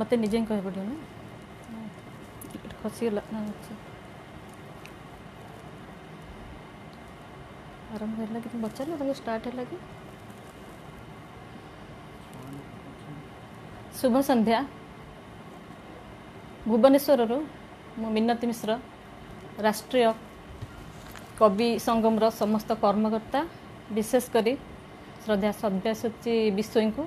ମୋତେ ନିଜେ ହିଁ କହିବାକୁ ପଡ଼ିବ ନା ଖସିଗଲା ଆରମ୍ଭ ହେଲା କି ପଚାରିଲା ତାଙ୍କୁ ଷ୍ଟାର୍ଟ ହେଲା କି ଶୁଭ ସନ୍ଧ୍ୟା ଭୁବନେଶ୍ୱରରୁ ମୁଁ ମିନତୀ ମିଶ୍ର ରାଷ୍ଟ୍ରୀୟ କବି ସଙ୍ଗମର ସମସ୍ତ କର୍ମକର୍ତ୍ତା ବିଶେଷ କରି ଶ୍ରଦ୍ଧା ସବ୍ୟସୂଚୀ ବିଶୋଇଙ୍କୁ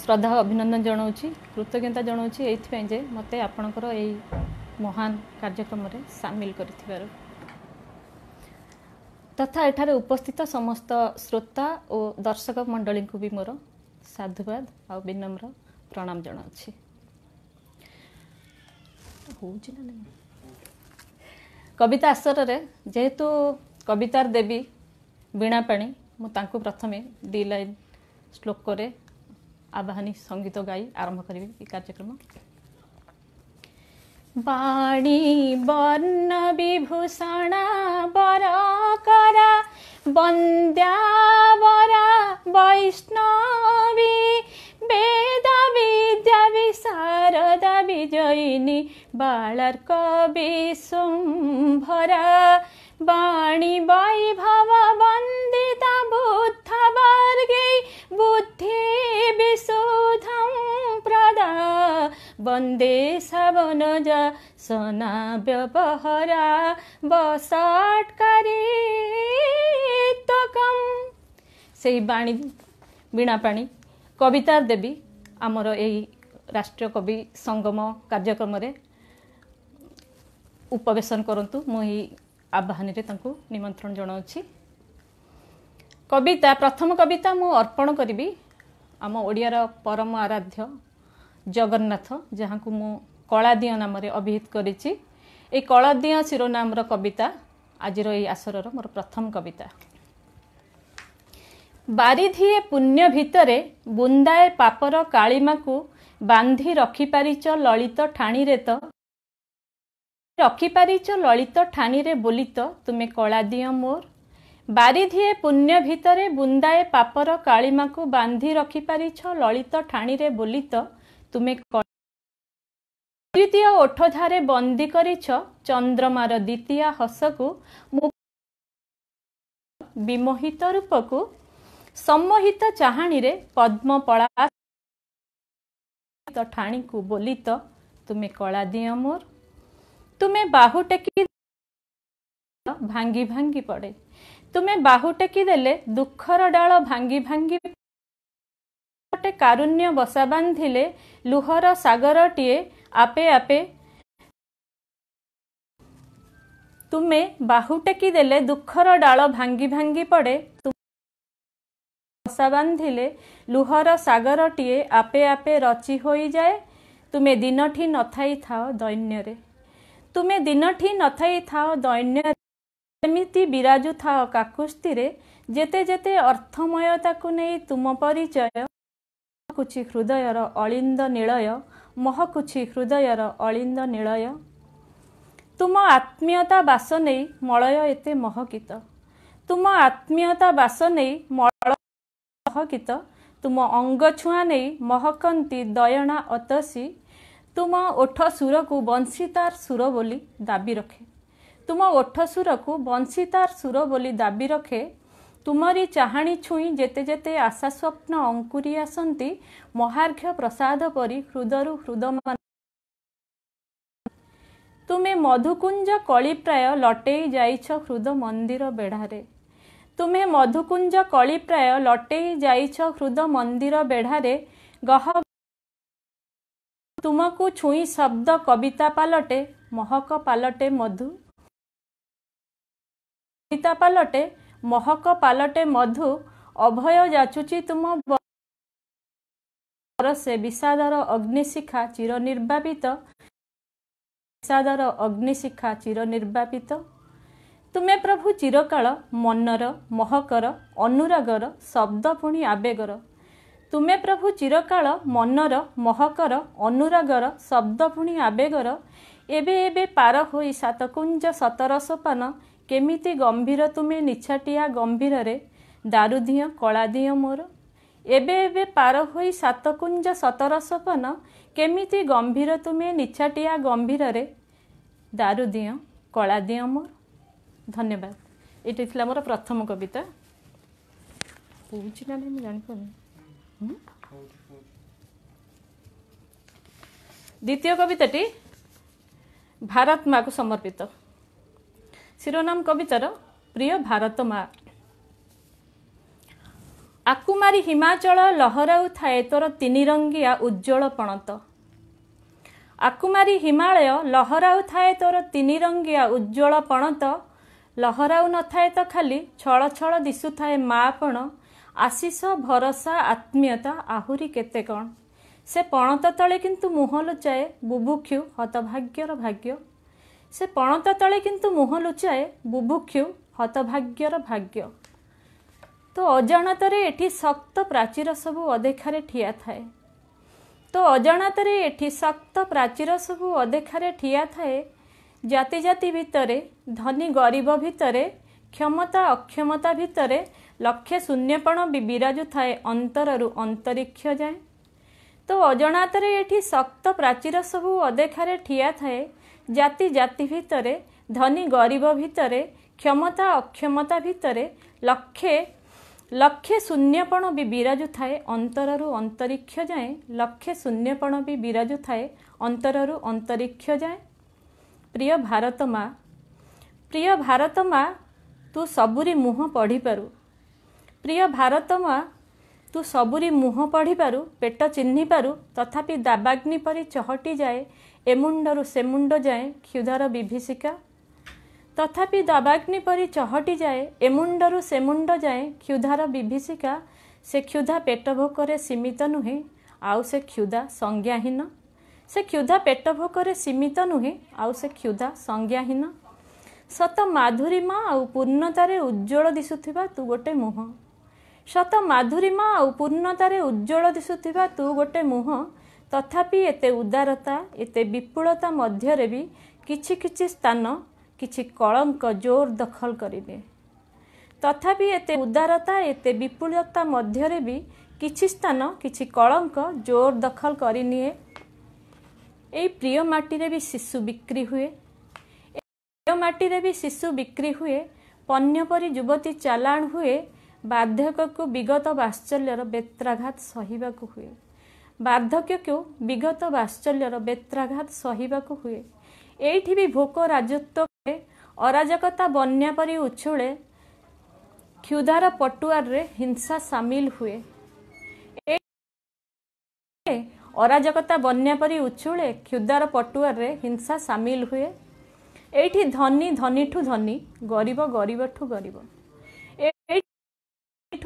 ଶ୍ରଦ୍ଧା ଅଭିନନ୍ଦନ ଜଣାଉଛି କୃତଜ୍ଞତା ଜଣାଉଛି ଏଇଥିପାଇଁ ଯେ ମୋତେ ଆପଣଙ୍କର ଏଇ ମହାନ କାର୍ଯ୍ୟକ୍ରମରେ ସାମିଲ କରିଥିବାରୁ ତଥା ଏଠାରେ ଉପସ୍ଥିତ ସମସ୍ତ ଶ୍ରୋତା ଓ ଦର୍ଶକ ମଣ୍ଡଳୀଙ୍କୁ ବି ମୋର ସାଧୁବାଦ ଆଉ ବିନମ୍ର ପ୍ରଣାମ ଜଣାଉଛି ହଉଛି ନା ନାହିଁ କବିତା ଆସରରେ ଯେହେତୁ କବିତାର ଦେବୀ ବୀଣାପାଣି ମୁଁ ତାଙ୍କୁ ପ୍ରଥମେ ଦୁଇ ଲାଇନ୍ ଶ୍ଳୋକରେ ଆବାହନୀ ସଙ୍ଗୀତ ଗାଇ ଆରମ୍ଭ କରିବି ଏ କାର୍ଯ୍ୟକ୍ରମ ବାଣୀ ବର୍ଣ୍ଣ ବିଭୂଷଣା ବର କରା ବନ୍ଦ୍ୟା ବରା ବୈଷ୍ଣବୀ বেদ বিদ্যা বিশারদা বিজয়িনী বালার্ক বিশুম্ভরা বাণী বাই ভাব বন্দিতা বুদ্ধ বর্গে বুদ্ধি বিশোধম প্রদা বন্দে শবন যা সনা ব্যবহরা বসাটকারি তকম সেই বাণী বীণা পাণী কবিতা দেবী আমার এই ৰাষ্ট্ৰীয় কবি সংগম কাৰ্যক্ৰমৰে উপৱেশন কৰোঁ মই ଆବାହନରେ ତାଙ୍କୁ ନିମନ୍ତ୍ରଣ ଜଣାଉଛି କବିତା ପ୍ରଥମ କବିତା ମୁଁ ଅର୍ପଣ କରିବି ଆମ ଓଡ଼ିଆର ପରମ ଆରାଧ୍ୟ ଜଗନ୍ନାଥ ଯାହାଙ୍କୁ ମୁଁ କଳାଦିଅଁ ନାମରେ ଅଭିହିତ କରିଛି ଏଇ କଳାଦିଅଁ ଶିରୋନାମର କବିତା ଆଜିର ଏଇ ଆସରର ମୋର ପ୍ରଥମ କବିତା ବାରିଧିଏ ପୁଣ୍ୟ ଭିତରେ ବୁନ୍ଦାଏ ପାପର କାଳିମାକୁ ବାନ୍ଧି ରଖିପାରିଛ ଲଳିତ ଠାଣିରେ ତ ରଖିପାରିଛ ଲଳିତ ଠାଣିରେ ବୁଲିତ ତୁମେ କଳା ଦିଅ ମୋର ବାରିଧିଏ ପୁଣ୍ୟ ଭିତରେ ବୁନ୍ଦାଏ ପାପର କାଳିମାକୁ ବାନ୍ଧି ରଖିପାରିଛ ଲଳିତ ଠାଣିରେ ବୁଲିତ ତୁମେ ତୃତୀୟ ଓଠଧାରେ ବନ୍ଦୀ କରିଛ ଚନ୍ଦ୍ରମାର ଦ୍ୱିତୀୟ ହସକୁ ବିମୋହିତ ରୂପକୁ ସମ୍ମୋହିତ ଚାହାଣିରେ ପଦ୍ମ ପଳା ଠାଣିକୁ ବୋଲିତ ତୁମେ କଳା ଦିଅ ମୋର ତୁମେ ବାହୁ ଟେକି ଭାଙ୍ଗି ଭାଙ୍ଗି ପଡ଼େ ତୁମେ ବାହୁ ଟେକି ଦେଲେ ଦୁଃଖର ଡାଳ ଭାଙ୍ଗି ଭାଙ୍ଗି ଗୋଟେ କାରୁଣ୍ୟ ବସା ବାନ୍ଧିଲେ ଲୁହର ସାଗରଟିଏ ଆପେ ଆପେ ତୁମେ ବାହୁ ଟେକି ଦେଲେ ଦୁଃଖର ଡାଳ ଭାଙ୍ଗି ଭାଙ୍ଗି ପଡ଼େ ବସା ବାନ୍ଧିଲେ ଲୁହର ସାଗରଟିଏ ଆପେ ଆପେ ରଚି ହୋଇଯାଏ ତୁମେ ଦିନଠି ନଥାଇଥାଅ ଦୈନ୍ୟରେ ତୁମେ ଦିନଠି ନଥାଇ ଥାଅ ଦୈନ୍ୟରେ ଏମିତି ବିରାଜୁ ଥାଅ କାକୁସ୍ତିରେ ଯେତେ ଯେତେ ଅର୍ଥମୟତାକୁ ନେଇ ତୁମ ପରିଚୟ ମହକୁଛି ହୃଦୟର ଅଳିନ୍ଦ ନିଳୟ ମହକୁଛି ହୃଦୟର ଅଳିନ୍ଦ ନିଳୟ ତୁମ ଆତ୍ମୀୟତା ବାସ ନେଇ ମଳୟ ଏତେ ମହକିତ ତୁମ ଆତ୍ମୀୟତା ବାସ ନେଇ ମଳୟ ମହକିତ ତୁମ ଅଙ୍ଗ ଛୁଆଁ ନେଇ ମହକନ୍ତି ଦୟଣା ଅତସୀ ତୁମ ଓଠ ସୁରକୁ ବଂଶୀ ସୁର ବୋଲି ଦାବି ରଖେ ତୁମ ଓଠ ସୁରକୁ ବଂଶୀ ସୁର ବୋଲି ଦାବି ରଖେ ତୁମରି ଚାହାଣୀ ଛୁଇଁ ଯେତେ ଯେତେ ଆଶା ସ୍ୱପ୍ନ ଅଙ୍କୁରି ଆସନ୍ତି ମହାର୍ଘ୍ୟ ପ୍ରସାଦ ପରି ହୃଦରୁ ହୃଦ ତୁମେ ମଧୁକୁଞ୍ଜ କଳି ପ୍ରାୟ ଲଟେଇ ଯାଇଛ ହୃଦ ମନ୍ଦିର ବେଢ଼ାରେ ତୁମେ ମଧୁକୁଞ୍ଜ କଳି ପ୍ରାୟ ଲଟେଇ ଯାଇଛ ହୃଦ ମନ୍ଦିର ବେଢ଼ାରେ ଗହ ତୁମକୁ ଛୁଇଁ ଶବ୍ଦ କବିତା ପାଲଟେ ମହକ ପାଲଟେ ମଧୁ କବିତା ପାଲଟେ ମହକ ପାଲଟେ ମଧୁ ଅଭୟ ଯାଚୁଛି ତୁମ ସେ ବିଷାଦର ଅଗ୍ନିଶିଖା ଚିର ନିର୍ବାପିତ ବିଷାଦର ଅଗ୍ନିଶିଖା ଚିର ନିର୍ବାପିତ ତୁମେ ପ୍ରଭୁ ଚିରକାଳ ମନର ମହକର ଅନୁରାଗର ଶବ୍ଦ ପୁଣି ଆବେଗର ତୁମେ ପ୍ରଭୁ ଚିରକାଳ ମନର ମହକର ଅନୁରାଗର ଶବ୍ଦ ପୁଣି ଆବେଗର ଏବେ ଏବେ ପାର ହୋଇ ସାତକୁଞ୍ଜ ସତର ସୋପାନ କେମିତି ଗମ୍ଭୀର ତୁମେ ନିଛାଟିଆ ଗମ୍ଭୀରରେ ଦାରୁ ଦିଅ କଳା ଦିଅ ମୋର ଏବେ ଏବେ ପାର ହୋଇ ସାତକୁଞ୍ଜ ସତର ସୋପାନ କେମିତି ଗମ୍ଭୀର ତୁମେ ନିଛାଟିଆ ଗମ୍ଭୀରରେ ଦାରୁ ଦିଅ କଳା ଦିଅ ମୋର ଧନ୍ୟବାଦ ଏଇଟା ଥିଲା ମୋର ପ୍ରଥମ କବିତା କହୁଛି ନା ମୁଁ ଜାଣିପାରୁନି ଦ୍ୱିତୀୟ କବିତାଟି ଭାରତ ମାଆକୁ ସମର୍ପିତ ଶିରୋନାମ କବିତାର ପ୍ରିୟ ଭାରତ ମା ଆକୁମାରି ହିମାଚଳ ଲହରାଉଥାଏ ତୋର ତିନିରଙ୍ଗିଆ ଉଜ୍ଜଳ ପଣତ ଆକୁମାରି ହିମାଳୟ ଲହରାଉଥାଏ ତୋର ତିନିରଙ୍ଗିଆ ଉଜ୍ଜଳ ପଣତ ଲହରାଉ ନଥାଏ ତ ଖାଲି ଛଳ ଛଳ ଦିଶୁଥାଏ ମା ଆପଣ ଆଶିଷ ଭରସା ଆତ୍ମୀୟତା ଆହୁରି କେତେ କ'ଣ ସେ ପଣତ ତଳେ କିନ୍ତୁ ମୁହଁ ଲୁଚାଏ ବୁଭୁକ୍ଷୁ ହତଭାଗ୍ୟର ଭାଗ୍ୟ ସେ ପଣତ ତଳେ କିନ୍ତୁ ମୁହଁ ଲୁଚାଏ ବୁଭୁକ୍ଷୁ ହତଭାଗ୍ୟର ଭାଗ୍ୟ ତ ଅଜାଣତରେ ଏଠି ଶକ୍ତ ପ୍ରାଚୀର ସବୁ ଅଦେଖାରେ ଠିଆ ଥାଏ ତ ଅଜାଣତରେ ଏଠି ଶକ୍ତ ପ୍ରାଚୀର ସବୁ ଅଦେଖାରେ ଠିଆ ଥାଏ ଜାତି ଜାତି ଭିତରେ ଧନୀ ଗରିବ ଭିତରେ କ୍ଷମତା ଅକ୍ଷମତା ଭିତରେ ଲକ୍ଷେ ଶୂନ୍ୟପଣ ବି ବିରାଜୁଥାଏ ଅନ୍ତରରୁ ଅନ୍ତରୀକ୍ଷ ଯାଏ ତ ଅଜଣାତରେ ଏଠି ଶକ୍ତ ପ୍ରାଚୀର ସବୁ ଅଦେଖାରେ ଠିଆ ଥାଏ ଜାତି ଜାତି ଭିତରେ ଧନୀ ଗରିବ ଭିତରେ କ୍ଷମତା ଅକ୍ଷମତା ଭିତରେ ଲକ୍ଷେ ଲକ୍ଷେ ଶୂନ୍ୟପଣ ବି ବିରାଜୁଥାଏ ଅନ୍ତରରୁ ଅନ୍ତରୀକ୍ଷ ଯାଏ ଲକ୍ଷେ ଶୂନ୍ୟପଣ ବି ବିରାଜୁଥାଏ ଅନ୍ତରରୁ ଅନ୍ତରୀକ୍ଷ ଯାଏ ପ୍ରିୟ ଭାରତ ମା ପ୍ରିୟ ଭାରତ ମା ତୁ ସବୁରି ମୁହଁ ପଢ଼ିପାରୁ ପ୍ରିୟ ଭାରତ ମା ତୁ ସବୁରି ମୁହଁ ପଢ଼ିପାରୁ ପେଟ ଚିହ୍ନିପାରୁ ତଥାପି ଦାବାଗ୍ନି ପରି ଚହଟି ଯାଏ ଏ ମୁଣ୍ଡରୁ ସେ ମୁଣ୍ଡ ଯାଏ କ୍ଷୁଧାର ବିଭୀଷିକା ତଥାପି ଦାବାଗ୍ନି ପରି ଚହଟି ଯାଏ ଏ ମୁଣ୍ଡରୁ ସେ ମୁଣ୍ଡ ଯାଏ କ୍ଷୁଧାର ବିଭୀଷିକା ସେ କ୍ଷୁଧା ପେଟ ଭୋକରେ ସୀମିତ ନୁହେଁ ଆଉ ସେ କ୍ଷୁଧା ସଂଜ୍ଞାହୀନ ସେ କ୍ଷୁଧା ପେଟ ଭୋକରେ ସୀମିତ ନୁହେଁ ଆଉ ସେ କ୍ଷୁଧା ସଂଜ୍ଞାହୀନ ସତ ମାଧୁରୀ ମା ଆଉ ପୂର୍ଣ୍ଣତାରେ ଉଜ୍ଜ୍ୱଳ ଦିଶୁଥିବା ତୁ ଗୋଟେ ମୁହଁ ସତ ମାଧୁରିମା ଆଉ ପୂର୍ଣ୍ଣତାରେ ଉଜ୍ଜଳ ଦିଶୁଥିବା ତୁ ଗୋଟେ ମୁହଁ ତଥାପି ଏତେ ଉଦାରତା ଏତେ ବିପୁଳତା ମଧ୍ୟରେ ବି କିଛି କିଛି ସ୍ଥାନ କିଛି କଳଙ୍କ ଜୋର ଦଖଲ କରିନିଏ ତଥାପି ଏତେ ଉଦାରତା ଏତେ ବିପୁଳତା ମଧ୍ୟରେ ବି କିଛି ସ୍ଥାନ କିଛି କଳଙ୍କ ଜୋର ଦଖଲ କରିନିଏ ଏଇ ପ୍ରିୟ ମାଟିରେ ବି ଶିଶୁ ବିକ୍ରି ହୁଏ ପ୍ରିୟ ମାଟିରେ ବି ଶିଶୁ ବିକ୍ରି ହୁଏ ପନ୍ୟ ପରି ଯୁବତୀ ଚାଲାଣ ହୁଏ ବାର୍ଦ୍ଧକ୍ୟକୁ ବିଗତ ବାତ୍ସଲ୍ୟର ବେତ୍ରାଘାତ ସହିବାକୁ ହୁଏ ବାର୍ଦ୍ଧକ୍ୟକୁ ବିଗତ ବାତ୍ସଲ୍ୟର ବେତ୍ରାଘାତ ସହିବାକୁ ହୁଏ ଏଇଠି ବି ଭୋକ ରାଜତ୍ୱ ଅରାଜକତା ବନ୍ୟା ପରି ଉଛୁଳେ କ୍ଷୁଧାର ପଟୁଆରରେ ହିଂସା ସାମିଲ ହୁଏ ଅରାଜକତା ବନ୍ୟା ପରି ଉଛୁଳେ କ୍ଷୁଧାର ପଟୁଆରରେ ହିଂସା ସାମିଲ ହୁଏ ଏଇଠି ଧନୀ ଧନୀଠୁ ଧନୀ ଗରିବ ଗରିବଠୁ ଗରିବ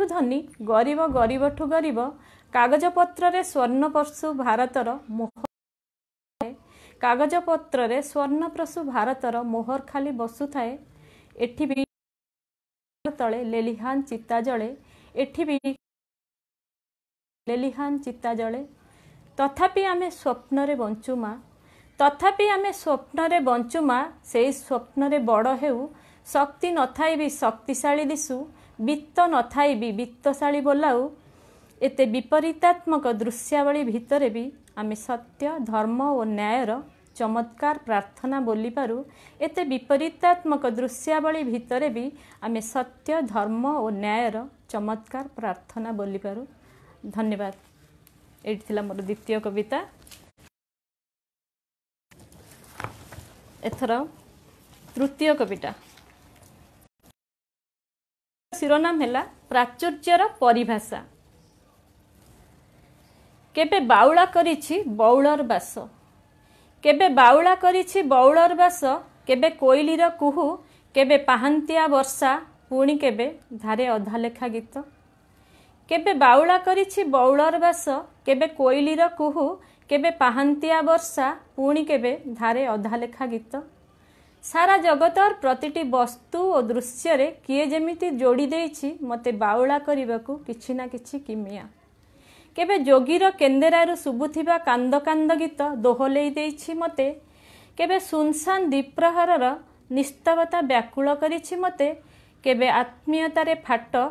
ଧନୀଠୁ ଧନୀ ଗରିବ ଗରିବଠୁ ଗରିବ କାଗଜପତ୍ରରେ ସ୍ୱର୍ଣ୍ଣପ୍ରସୁ ଭାରତର ମୋହର କାଗଜପତ୍ରରେ ସ୍ୱର୍ଣ୍ଣପ୍ରସୁ ଭାରତର ମୋହର ଖାଲି ବସୁଥାଏ ଏଠି ବି ତଳେ ଲେଲିହାନ୍ ଚିତା ଜଳେ ଏଠି ବି ଲେଲିହାନ୍ ଚିତା ଜଳେ ତଥାପି ଆମେ ସ୍ୱପ୍ନରେ ବଞ୍ଚୁ ମା ତଥାପି ଆମେ ସ୍ୱପ୍ନରେ ବଞ୍ଚୁ ମା ସେଇ ସ୍ୱପ୍ନରେ ବଡ଼ ହେଉ ଶକ୍ତି ନଥାଇ ବି ଶକ୍ତିଶାଳୀ ଦିଶୁ ବିତ୍ତ ନଥାଇ ବି ବିତ୍ତଶାଳୀ ବୋଲାଉ ଏତେ ବିପରୀତାତ୍ମକ ଦୃଶ୍ୟାବଳୀ ଭିତରେ ବି ଆମେ ସତ୍ୟ ଧର୍ମ ଓ ନ୍ୟାୟର ଚମତ୍କାର ପ୍ରାର୍ଥନା ବୋଲିପାରୁ ଏତେ ବିପରୀତାତ୍ମକ ଦୃଶ୍ୟାବଳୀ ଭିତରେ ବି ଆମେ ସତ୍ୟ ଧର୍ମ ଓ ନ୍ୟାୟର ଚମତ୍କାର ପ୍ରାର୍ଥନା ବୋଲିପାରୁ ଧନ୍ୟବାଦ ଏଇଠି ଥିଲା ମୋର ଦ୍ୱିତୀୟ କବିତା ଏଥର ତୃତୀୟ କବିତା ଶିରୋନାମ ହେଲା ପ୍ରାଚୁର୍ଯ୍ୟର ପରିଭାଷା କେବେ ବାଉଳା କରିଛି ବଉଳର ବାସ କେବେ ବାଉଳା କରିଛି ବଉଳର ବାସ କେବେ କୋଇଲିର କୁହୁ କେବେ ପାହାନ୍ତିଆ ବର୍ଷା ପୁଣି କେବେ ଧାରେ ଅଧାଲେଖା ଗୀତ କେବେ ବାଉଳା କରିଛି ବଉଳର ବାସ କେବେ କୋଇଲିର କୁହୁ କେବେ ପାହାନ୍ତିଆ ବର୍ଷା ପୁଣି କେବେ ଧାରେ ଅଧାଲେଖା ଗୀତ ସାରା ଜଗତର ପ୍ରତିଟି ବସ୍ତୁ ଓ ଦୃଶ୍ୟରେ କିଏ ଯେମିତି ଯୋଡ଼ି ଦେଇଛି ମୋତେ ବାଉଳା କରିବାକୁ କିଛି ନା କିଛି କିମିଆ କେବେ ଯୋଗୀର କେନ୍ଦେରାରୁ ଶୁଭୁଥିବା କାନ୍ଦ କାନ୍ଦ ଗୀତ ଦୋହଲେଇ ଦେଇଛି ମୋତେ କେବେ ସୁନସାନ ଦ୍ୱିପ୍ରହରର ନିସ୍ତବତା ବ୍ୟାକୁଳ କରିଛି ମୋତେ କେବେ ଆତ୍ମୀୟତାରେ ଫାଟ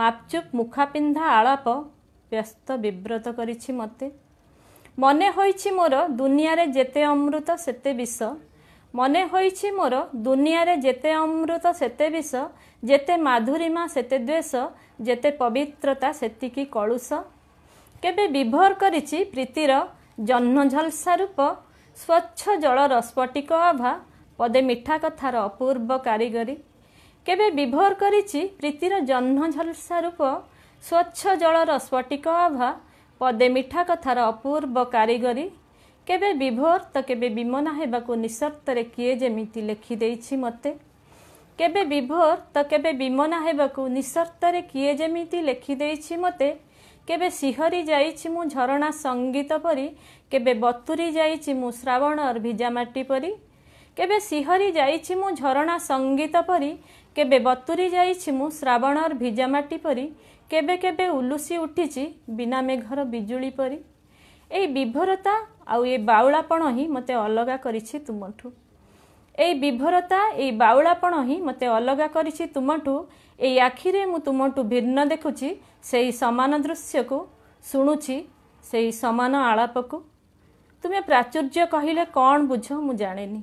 ମାପଚୁପ୍ ମୁଖାପିନ୍ଧା ଆଳାପ ବ୍ୟସ୍ତ ବିବ୍ରତ କରିଛି ମୋତେ ମନେ ହୋଇଛି ମୋର ଦୁନିଆରେ ଯେତେ ଅମୃତ ସେତେ ବିଷ ମନେ ହୋଇଛି ମୋର ଦୁନିଆରେ ଯେତେ ଅମୃତ ସେତେ ବିଷ ଯେତେ ମାଧୁରୀମା ସେତେ ଦ୍ୱେଷ ଯେତେ ପବିତ୍ରତା ସେତିକି କଳୁଷ କେବେ ବିଭୋର କରିଛି ପ୍ରୀତିର ଜହ୍ନଝଲସା ରୂପ ସ୍ୱଚ୍ଛ ଜଳର ସ୍ଫଟିକ ଅଭା ପଦେ ମିଠା କଥାର ଅପୂର୍ବ କାରିଗରୀ କେବେ ବିଭୋର କରିଛି ପ୍ରୀତିର ଜହ୍ନଝଲସା ରୂପ ସ୍ୱଚ୍ଛ ଜଳର ସ୍ଫଟିକ ଅଭା ପଦେ ମିଠା କଥାର ଅପୂର୍ବ କାରିଗରୀ କେବେ ବିଭୋର ତ କେବେ ବିମନା ହେବାକୁ ନିସର୍ତ୍ତରେ କିଏ ଯେମିତି ଲେଖିଦେଇଛି ମୋତେ କେବେ ବିଭୋର ତ କେବେ ବିମନା ହେବାକୁ ନିସର୍ତ୍ତରେ କିଏ ଯେମିତି ଲେଖିଦେଇଛି ମୋତେ କେବେ ଶିହରି ଯାଇଛି ମୁଁ ଝରଣା ସଙ୍ଗୀତ ପରି କେବେ ବତୁରି ଯାଇଛି ମୁଁ ଶ୍ରାବଣର ଭିଜାମାଟି ପରି କେବେ ଶିହରି ଯାଇଛି ମୁଁ ଝରଣା ସଙ୍ଗୀତ ପରି କେବେ ବତୁରି ଯାଇଛି ମୁଁ ଶ୍ରାବଣର ଭିଜାମାଟି ପରି କେବେ କେବେ ଉଲୁସି ଉଠିଛି ବିନା ମେଘର ବିଜୁଳି ପରି এই বিভ্রতা ଆଉ ଏ ବାଉଳାପଣ ହିଁ ମୋତେ ଅଲଗା କରିଛି ତୁମଠୁ ଏଇ ବିଭୋରତା ଏଇ ବାଉଳାପଣ ହିଁ ମୋତେ ଅଲଗା କରିଛି ତୁମଠୁ ଏଇ ଆଖିରେ ମୁଁ ତୁମଠୁ ଭିନ୍ନ ଦେଖୁଛି ସେଇ ସମାନ ଦୃଶ୍ୟକୁ ଶୁଣୁଛି ସେଇ ସମାନ ଆଳାପକୁ ତୁମେ ପ୍ରାଚୁର୍ଯ୍ୟ କହିଲେ କ'ଣ ବୁଝ ମୁଁ ଜାଣେନି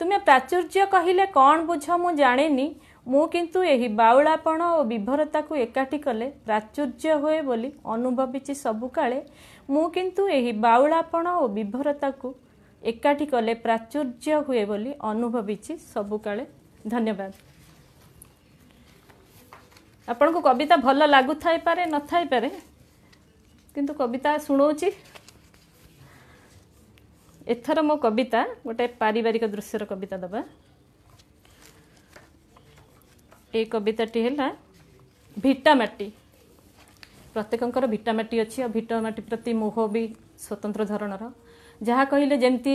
ତୁମେ ପ୍ରାଚୁର୍ଯ୍ୟ କହିଲେ କ'ଣ ବୁଝ ମୁଁ ଜାଣେନି ମୁଁ କିନ୍ତୁ ଏହି ବାଉଳାପଣ ଓ ବିଭରତାକୁ ଏକାଠି କଲେ ପ୍ରାଚୁର୍ଯ୍ୟ ହୁଏ ବୋଲି ଅନୁଭବିଛି ସବୁକାଳେ ମୁଁ କିନ୍ତୁ ଏହି ବାଉଳାପଣ ଓ ବିଭରତାକୁ ଏକାଠି କଲେ ପ୍ରାଚୁର୍ଯ୍ୟ ହୁଏ ବୋଲି ଅନୁଭବିଛି ସବୁକାଳେ ଧନ୍ୟବାଦ ଆପଣଙ୍କୁ କବିତା ଭଲ ଲାଗୁଥାଇପାରେ ନଥାଇପାରେ କିନ୍ତୁ କବିତା ଶୁଣଉଛି ଏଥର ମୋ କବିତା ଗୋଟେ ପାରିବାରିକ ଦୃଶ୍ୟର କବିତା ଦେବା ଏ କବିତାଟି ହେଲା ଭିଟାମାଟି ପ୍ରତ୍ୟେକଙ୍କର ଭିଟାମାଟି ଅଛି ଆଉ ଭିଟାମାଟି ପ୍ରତି ମୋହ ବି ସ୍ୱତନ୍ତ୍ର ଧରଣର ଯାହା କହିଲେ ଯେମିତି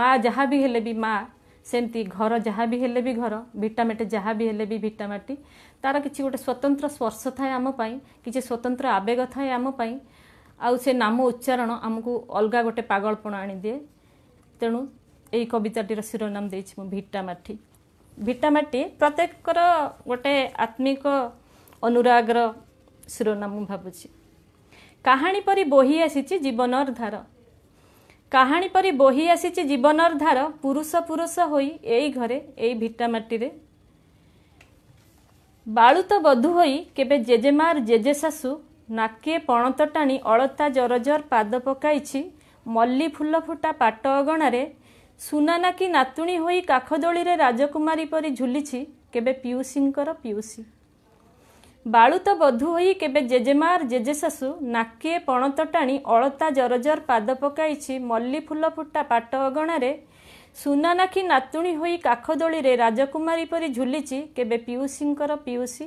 ମା ଯାହା ବି ହେଲେ ବି ମା ସେମିତି ଘର ଯାହା ବି ହେଲେ ବି ଘର ଭିଟାମାଟି ଯାହା ବି ହେଲେ ବି ଭିଟାମାଟି ତା'ର କିଛି ଗୋଟେ ସ୍ୱତନ୍ତ୍ର ସ୍ପର୍ଶ ଥାଏ ଆମ ପାଇଁ କିଛି ସ୍ୱତନ୍ତ୍ର ଆବେଗ ଥାଏ ଆମ ପାଇଁ ଆଉ ସେ ନାମ ଉଚ୍ଚାରଣ ଆମକୁ ଅଲଗା ଗୋଟେ ପାଗଳପଣ ଆଣିଦିଏ ତେଣୁ ଏଇ କବିତାଟିର ଶିରୋନାମ ଦେଇଛି ମୁଁ ଭିଟାମାଠି ଭିଟାମାଟି ପ୍ରତ୍ୟେକଙ୍କର ଗୋଟେ ଆତ୍ମିକ ଅନୁରାଗର ଶିରୋନାମ ମୁଁ ଭାବୁଛି କାହାଣୀ ପରି ବହି ଆସିଛି ଜୀବନର ଧାର କାହାଣୀ ପରି ବହି ଆସିଛି ଜୀବନର ଧାର ପୁରୁଷ ପୁରୁଷ ହୋଇ ଏଇ ଘରେ ଏଇ ଭିଟାମାଟିରେ ବାଳୁତ ବଧୁ ହୋଇ କେବେ ଜେଜେମାର ଜେଜେ ଶାଶୁ ନାକେ ପଣତ ଟାଣି ଅଳତା ଜରଜର ପାଦ ପକାଇଛି ମଲ୍ଲି ଫୁଲ ଫୁଟା ପାଟ ଅଗଣାରେ ସୁନାନାକି ନାତୁଣୀ ହୋଇ କାଖଦୋଳିରେ ରାଜକୁମାରୀ ପରି ଝୁଲିଛି କେବେ ପିଉସୀଙ୍କର ପିଉସୀ ବାଳୁ ତ ବଧୁ ହୋଇ କେବେ ଜେଜେମାର ଜେଜେଶାଶୁ ନାକିଏ ପଣତ ଟାଣି ଅଳତା ଜରଜର ପାଦ ପକାଇଛି ମଲ୍ଲି ଫୁଲ ଫୁଟା ପାଟ ଅଗଣାରେ ସୁନାନାକି ନାତୁଣୀ ହୋଇ କାଖଦୋଳିରେ ରାଜକୁମାରୀ ପରି ଝୁଲିଛି କେବେ ପିଉସୀଙ୍କର ପିଉସୀ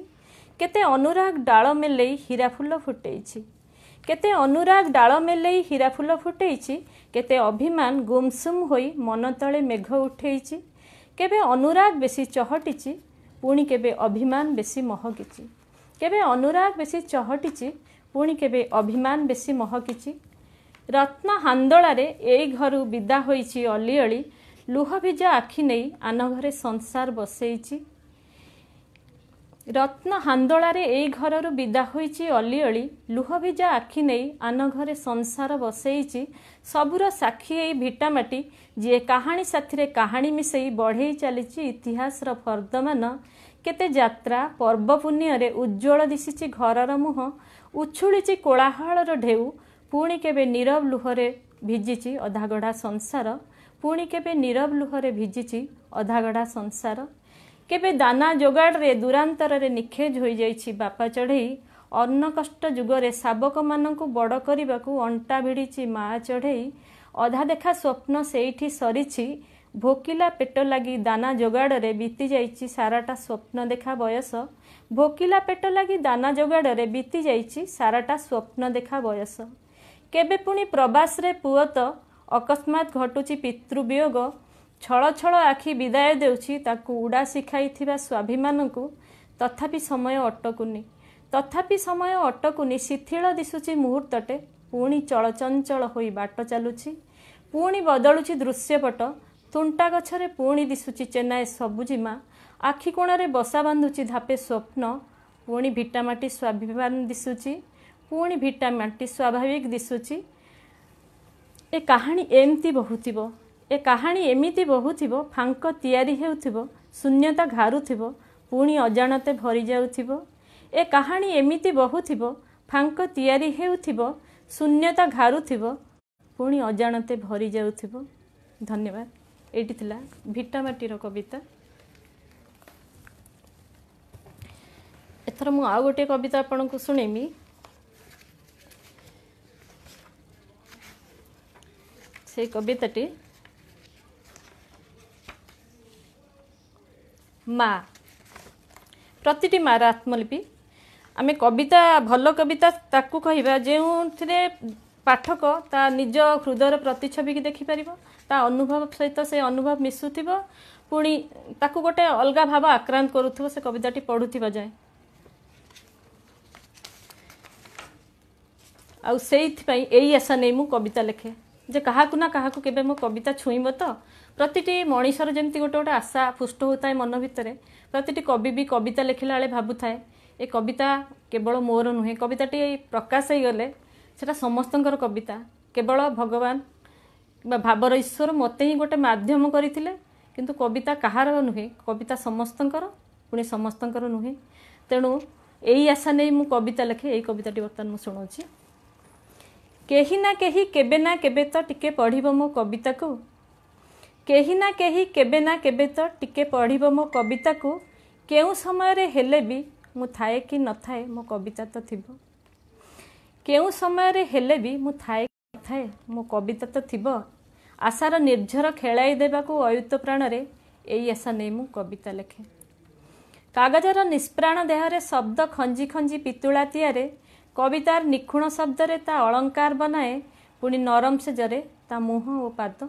କେତେ ଅନୁରାଗ ଡାଳ ମେଲେଇ ହୀରାଫୁଲ ଫୁଟେଇଛି କେତେ ଅନୁରାଗ ଡାଳ ମେଲେଇ ହୀରାଫୁଲ ଫୁଟେଇଛି କେତେ ଅଭିମାନ ଗୁମସୁମ ହୋଇ ମନ ତଳେ ମେଘ ଉଠେଇଛି କେବେ ଅନୁରାଗ ବେଶୀ ଚହଟିଛି ପୁଣି କେବେ ଅଭିମାନ ବେଶୀ ମହକିଛି କେବେ ଅନୁରାଗ ବେଶୀ ଚହଟିଛି ପୁଣି କେବେ ଅଭିମାନ ବେଶୀ ମହକିଛି ରତ୍ନ ହାନ୍ଦୋଳାରେ ଏଇ ଘରୁ ବିଦା ହୋଇଛି ଅଲିଅଳି ଲୁହ ଭିଜ ଆଖି ନେଇ ଆନ ଘରେ ସଂସାର ବସେଇଛି ରତ୍ନ ହାନ୍ଦୋଳାରେ ଏଇ ଘରରୁ ବିଦା ହୋଇଛି ଅଲି ଅଳି ଭିଜା ଆଖି ନେଇ ଆନ ଘରେ ସଂସାର ବସେଇଛି ସବୁର ସାକ୍ଷୀ ଏଇ ଭିଟାମାଟି ଯିଏ କାହାଣୀ ସାଥିରେ କାହାଣୀ ମିଶାଇ ବଢ଼େଇ ଚାଲିଛି ଇତିହାସର ଫର୍ଦ୍ଦମାନ କେତେ ଯାତ୍ରା ପର୍ବ ପୁଣ୍ୟରେ ଉଜ୍ଜଳ ଦିଶିଛି ଘରର ମୁହଁ ଉଛୁଳିଛି କୋଳାହଳର ଢେଉ ପୁଣି କେବେ ନିରବ ଲୁହରେ ଭିଜିଛି ଅଧାଗଢ଼ା ସଂସାର ପୁଣି କେବେ ନିରବ ଲୁହରେ ଭିଜିଛି ଅଧାଗଢ଼ା ସଂସାର କେବେ ଦାନା ଯୋଗାଡ଼ରେ ଦୂରାନ୍ତରରେ ନିଖେଜ ହୋଇଯାଇଛି ବାପା ଚଢ଼େଇ ଅନ୍ନକଷ୍ଟ ଯୁଗରେ ଶାବକମାନଙ୍କୁ ବଡ଼ କରିବାକୁ ଅଣ୍ଟା ଭିଡ଼ିଛି ମା ଚଢ଼େଇ ଅଧା ଦେଖା ସ୍ୱପ୍ନ ସେଇଠି ସରିଛି ଭୋକିଲା ପେଟ ଲାଗି ଦାନା ଯୋଗାଡ଼ରେ ବିତିଯାଇଛି ସାରାଟା ସ୍ୱପ୍ନ ଦେଖା ବୟସ ଭୋକିଲା ପେଟ ଲାଗି ଦାନା ଯୋଗାଡ଼ରେ ବିତିଯାଇଛି ସାରାଟା ସ୍ୱପ୍ନ ଦେଖା ବୟସ କେବେ ପୁଣି ପ୍ରବାସରେ ପୁଅ ତ ଅକସ୍ମାତ୍ ଘଟୁଛି ପିତୃବିୟୋଗ ଛଳ ଛଳ ଆଖି ବିଦାୟ ଦେଉଛି ତାକୁ ଉଡ଼ା ଶିଖାଇଥିବା ସ୍ୱାଭିମାନଙ୍କୁ ତଥାପି ସମୟ ଅଟକୁନି ତଥାପି ସମୟ ଅଟକୁନି ଶିଥିଳ ଦିଶୁଛି ମୁହୂର୍ତ୍ତଟେ ପୁଣି ଚଳଚଞ୍ଚଳ ହୋଇ ବାଟ ଚାଲୁଛି ପୁଣି ବଦଳୁଛି ଦୃଶ୍ୟପଟ ତୁଣ୍ଟା ଗଛରେ ପୁଣି ଦିଶୁଛି ଚେନ୍ନାଇ ସବୁଜିମା ଆଖି କୋଣରେ ବସା ବାନ୍ଧୁଛି ଧାପେ ସ୍ୱପ୍ନ ପୁଣି ଭିଟାମାଟି ସ୍ୱାଭିମାନ ଦିଶୁଛି ପୁଣି ଭିଟାମାଟି ସ୍ୱାଭାବିକ ଦିଶୁଛି ଏ କାହାଣୀ ଏମିତି ବହୁଥିବ ଏ କାହାଣୀ ଏମିତି ବହୁଥିବ ଫାଙ୍କ ତିଆରି ହେଉଥିବ ଶୂନ୍ୟତା ଘାରୁଥିବ ପୁଣି ଅଜାଣତେ ଭରିଯାଉଥିବ ଏ କାହାଣୀ ଏମିତି ବହୁଥିବ ଫାଙ୍କ ତିଆରି ହେଉଥିବ ଶୂନ୍ୟତା ଘାରୁଥିବ ପୁଣି ଅଜାଣତେ ଭରିଯାଉଥିବ ଧନ୍ୟବାଦ ଏଇଠି ଥିଲା ଭିଟାମାଟିର କବିତା ଏଥର ମୁଁ ଆଉ ଗୋଟିଏ କବିତା ଆପଣଙ୍କୁ ଶୁଣେଇବି ସେଇ କବିତାଟି মা ପ୍ରତିଟି ମା'ର ଆତ୍ମଲିପି ଆମେ କବିତା ଭଲ କବିତା ତାକୁ କହିବା ଯେଉଁଥିରେ ପାଠକ ତା ନିଜ ହୃଦୟର ପ୍ରତିଛବିକି ଦେଖିପାରିବ ତା ଅନୁଭବ ସହିତ ସେ ଅନୁଭବ ମିଶୁଥିବ ପୁଣି ତାକୁ ଗୋଟେ ଅଲଗା ଭାବ ଆକ୍ରାନ୍ତ କରୁଥିବ ସେ କବିତାଟି ପଢ଼ୁଥିବା ଯାଏ ଆଉ ସେଇଥିପାଇଁ ଏଇ ଆଶା ନେଇ ମୁଁ କବିତା ଲେଖେ ଯେ କାହାକୁ ନା କାହାକୁ କେବେ ମୋ କବିତା ଛୁଇଁବ ତ ପ୍ରତିଟି ମଣିଷର ଯେମିତି ଗୋଟେ ଗୋଟେ ଆଶା ପୁଷ୍ଟ ହେଉଥାଏ ମନ ଭିତରେ ପ୍ରତିଟି କବି ବି କବିତା ଲେଖିଲା ବେଳେ ଭାବୁଥାଏ ଏ କବିତା କେବଳ ମୋର ନୁହେଁ କବିତାଟି ପ୍ରକାଶ ହେଇଗଲେ ସେଇଟା ସମସ୍ତଙ୍କର କବିତା କେବଳ ଭଗବାନ କିମ୍ବା ଭାବର ଈଶ୍ୱର ମୋତେ ହିଁ ଗୋଟେ ମାଧ୍ୟମ କରିଥିଲେ କିନ୍ତୁ କବିତା କାହାର ନୁହେଁ କବିତା ସମସ୍ତଙ୍କର ପୁଣି ସମସ୍ତଙ୍କର ନୁହେଁ ତେଣୁ ଏଇ ଆଶା ନେଇ ମୁଁ କବିତା ଲେଖେ ଏଇ କବିତାଟି ବର୍ତ୍ତମାନ ମୁଁ ଶୁଣାଉଛି କେହି ନା କେହି କେବେ ନା କେବେ ତ ଟିକେ ପଢ଼ିବ ମୋ କବିତାକୁ କେହି ନା କେହି କେବେ ନା କେବେ ତ ଟିକେ ପଢ଼ିବ ମୋ କବିତାକୁ କେଉଁ ସମୟରେ ହେଲେ ବି ମୁଁ ଥାଏ କି ନଥାଏ ମୋ କବିତା ତ ଥିବ କେଉଁ ସମୟରେ ହେଲେ ବି ମୁଁ ଥାଏ କି ନଥାଏ ମୋ କବିତା ତ ଥିବ ଆଶାର ନିର୍ଜର ଖେଳାଇ ଦେବାକୁ ଅୟୁତ ପ୍ରାଣରେ ଏଇ ଆଶା ନେଇ ମୁଁ କବିତା ଲେଖେ କାଗଜର ନିଷ୍ପ୍ରାଣ ଦେହରେ ଶବ୍ଦ ଖଞ୍ଜି ଖଞ୍ଜି ପିତୁଳା ତିଆରେ କବିତାର ନିଖୁଣ ଶବ୍ଦରେ ତା ଅଳଙ୍କାର ବନାଏ ପୁଣି ନରମ ସେଜରେ ତା ମୁହଁ ଓ ପାଦ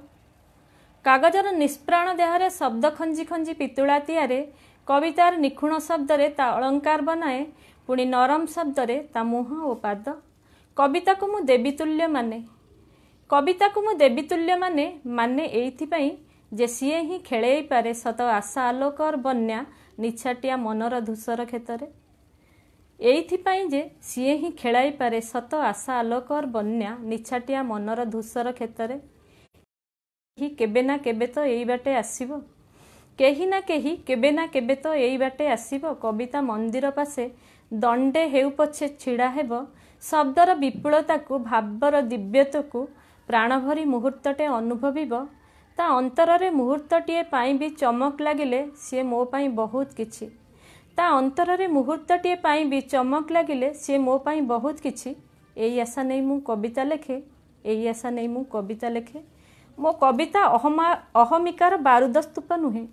କାଗଜର ନିଷ୍ପ୍ରାଣ ଦେହରେ ଶବ୍ଦ ଖଞ୍ଜି ଖଞ୍ଜି ପିତୁଳା ତିଆରେ କବିତାର ନିଖୁଣ ଶବ୍ଦରେ ତା ଅଳଙ୍କାର ବନାଏ ପୁଣି ନରମ ଶବ୍ଦରେ ତା ମୁହଁ ଓ ପାଦ କବିତାକୁ ମୁଁ ଦେବୀତୁଲ୍ୟ ମାନେ କବିତାକୁ ମୁଁ ଦେବୀତୁଲ୍ୟ ମାନେ ମାନେ ଏଇଥିପାଇଁ ଯେ ସିଏ ହିଁ ଖେଳେଇପାରେ ସତ ଆଶା ଆଲୋକର ବନ୍ୟା ନିଛାଟିଆ ମନର ଧୂସର କ୍ଷେତରେ ଏଇଥିପାଇଁ ଯେ ସିଏ ହିଁ ଖେଳାଇପାରେ ସତ ଆଶା ଆଲୋକର ବନ୍ୟା ନିଛାଟିଆ ମନର ଧୂସର କ୍ଷେତରେ କେହି କେବେ ନା କେବେ ତ ଏଇ ବାଟେ ଆସିବ କେହି ନା କେହି କେବେ ନା କେବେ ତ ଏଇ ବାଟେ ଆସିବ କବିତା ମନ୍ଦିର ପାସେ ଦଣ୍ଡେ ହେଉ ପଛେ ଛିଡ଼ା ହେବ ଶବ୍ଦର ବିପୁଳତାକୁ ଭାବର ଦିବ୍ୟତକୁ ପ୍ରାଣଭରି ମୁହୂର୍ତ୍ତଟେ ଅନୁଭବିବ ତା ଅନ୍ତରରେ ମୁହୂର୍ତ୍ତଟିଏ ପାଇଁ ବି ଚମକ ଲାଗିଲେ ସିଏ ମୋ ପାଇଁ ବହୁତ କିଛି ତା ଅନ୍ତରରେ ମୁହୂର୍ତ୍ତଟିଏ ପାଇଁ ବି ଚମକ ଲାଗିଲେ ସିଏ ମୋ ପାଇଁ ବହୁତ କିଛି ଏଇ ଆଶା ନେଇ ମୁଁ କବିତା ଲେଖେ ଏଇ ଆଶା ନେଇ ମୁଁ କବିତା ଲେଖେ ମୋ କବିତା ଅହମିକାର ବାରୁଦସ୍ତୁପ ନୁହେଁ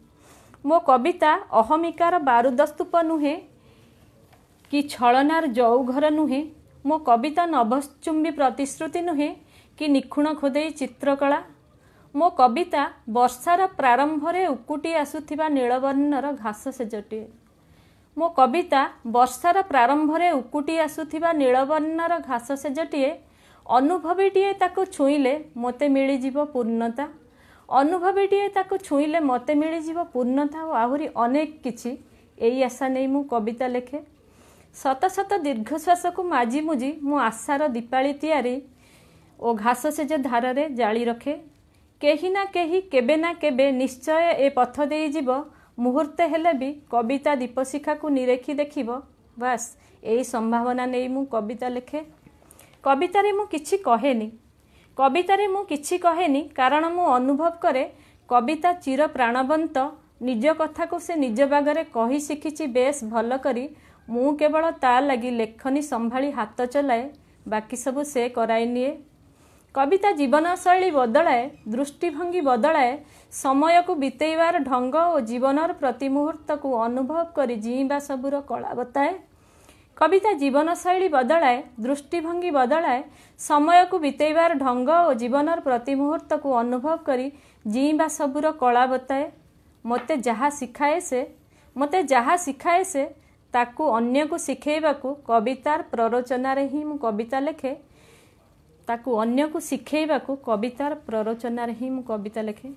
ମୋ କବିତା ଅହମିକାର ବାରୁଦସ୍ତୁପ ନୁହେଁ କି ଛଳନାର ଯୌଘର ନୁହେଁ ମୋ କବିତା ନଭଚୁମ୍ବି ପ୍ରତିଶ୍ରୁତି ନୁହେଁ କି ନିଖୁଣ ଖୋଦେଇ ଚିତ୍ରକଳା ମୋ କବିତା ବର୍ଷାର ପ୍ରାରମ୍ଭରେ ଉକୁଟି ଆସୁଥିବା ନୀଳବର୍ଣ୍ଣର ଘାସ ସେଜଟିଏ ମୋ କବିତା ବର୍ଷାର ପ୍ରାରମ୍ଭରେ ଉକୁଟି ଆସୁଥିବା ନୀଳବର୍ଣ୍ଣର ଘାସ ସେଜଟିଏ ଅନୁଭବୀଟିଏ ତାକୁ ଛୁଇଁଲେ ମୋତେ ମିଳିଯିବ ପୂର୍ଣ୍ଣତା ଅନୁଭବୀଟିଏ ତାକୁ ଛୁଇଁଲେ ମୋତେ ମିଳିଯିବ ପୂର୍ଣ୍ଣତା ଓ ଆହୁରି ଅନେକ କିଛି ଏଇ ଆଶା ନେଇ ମୁଁ କବିତା ଲେଖେ ସତ ସତ ଦୀର୍ଘଶ୍ୱାସକୁ ମାଜି ମୁଜି ମୁଁ ଆଶାର ଦୀପାଳି ତିଆରି ଓ ଘାସ ସେଜ ଧାରରେ ଜାଳି ରଖେ କେହି ନା କେହି କେବେ ନା କେବେ ନିଶ୍ଚୟ ଏ ପଥ ଦେଇଯିବ ମୁହୂର୍ତ୍ତେ ହେଲେ ବି କବିତା ଦୀପଶିଖାକୁ ନିରେଖି ଦେଖିବ ବାସ୍ ଏଇ ସମ୍ଭାବନା ନେଇ ମୁଁ କବିତା ଲେଖେ କବିତାରେ ମୁଁ କିଛି କହେନି କବିତାରେ ମୁଁ କିଛି କହେନି କାରଣ ମୁଁ ଅନୁଭବ କରେ କବିତା ଚିର ପ୍ରାଣବନ୍ତ ନିଜ କଥାକୁ ସେ ନିଜ ବାଗରେ କହି ଶିଖିଛି ବେଶ ଭଲ କରି ମୁଁ କେବଳ ତା ଲାଗି ଲେଖନୀ ସମ୍ଭାଳି ହାତ ଚଲାଏ ବାକି ସବୁ ସେ କରାଇ କବିତା ଜୀବନଶୈଳୀ ବଦଳାଏ ଦୃଷ୍ଟିଭଙ୍ଗୀ ବଦଳାଏ ସମୟକୁ ବିତେଇବାର ଢଙ୍ଗ ଓ ଜୀବନର ପ୍ରତିମୁହୂର୍ତ୍ତକୁ ଅନୁଭବ କରି ଜିଇଁବା ସବୁର କଳା ବତାଏ କବିତା ଜୀବନଶୈଳୀ ବଦଳାଏ ଦୃଷ୍ଟିଭଙ୍ଗୀ ବଦଳାଏ ସମୟକୁ ବିତେଇବାର ଢଙ୍ଗ ଓ ଜୀବନର ପ୍ରତିମୁହୂର୍ତ୍ତକୁ ଅନୁଭବ କରି ଜିଇଁବା ସବୁର କଳା ବତାଏ ମୋତେ ଯାହା ଶିଖାଏ ସେ ମୋତେ ଯାହା ଶିଖାଏ ସେ ତାକୁ ଅନ୍ୟକୁ ଶିଖେଇବାକୁ କବିତାର ପ୍ରରୋଚନାରେ ହିଁ ମୁଁ କବିତା ଲେଖେ ତାକୁ ଅନ୍ୟକୁ ଶିଖେଇବାକୁ କବିତାର ପ୍ରରୋଚନାରେ ହିଁ ମୁଁ କବିତା ଲେଖେ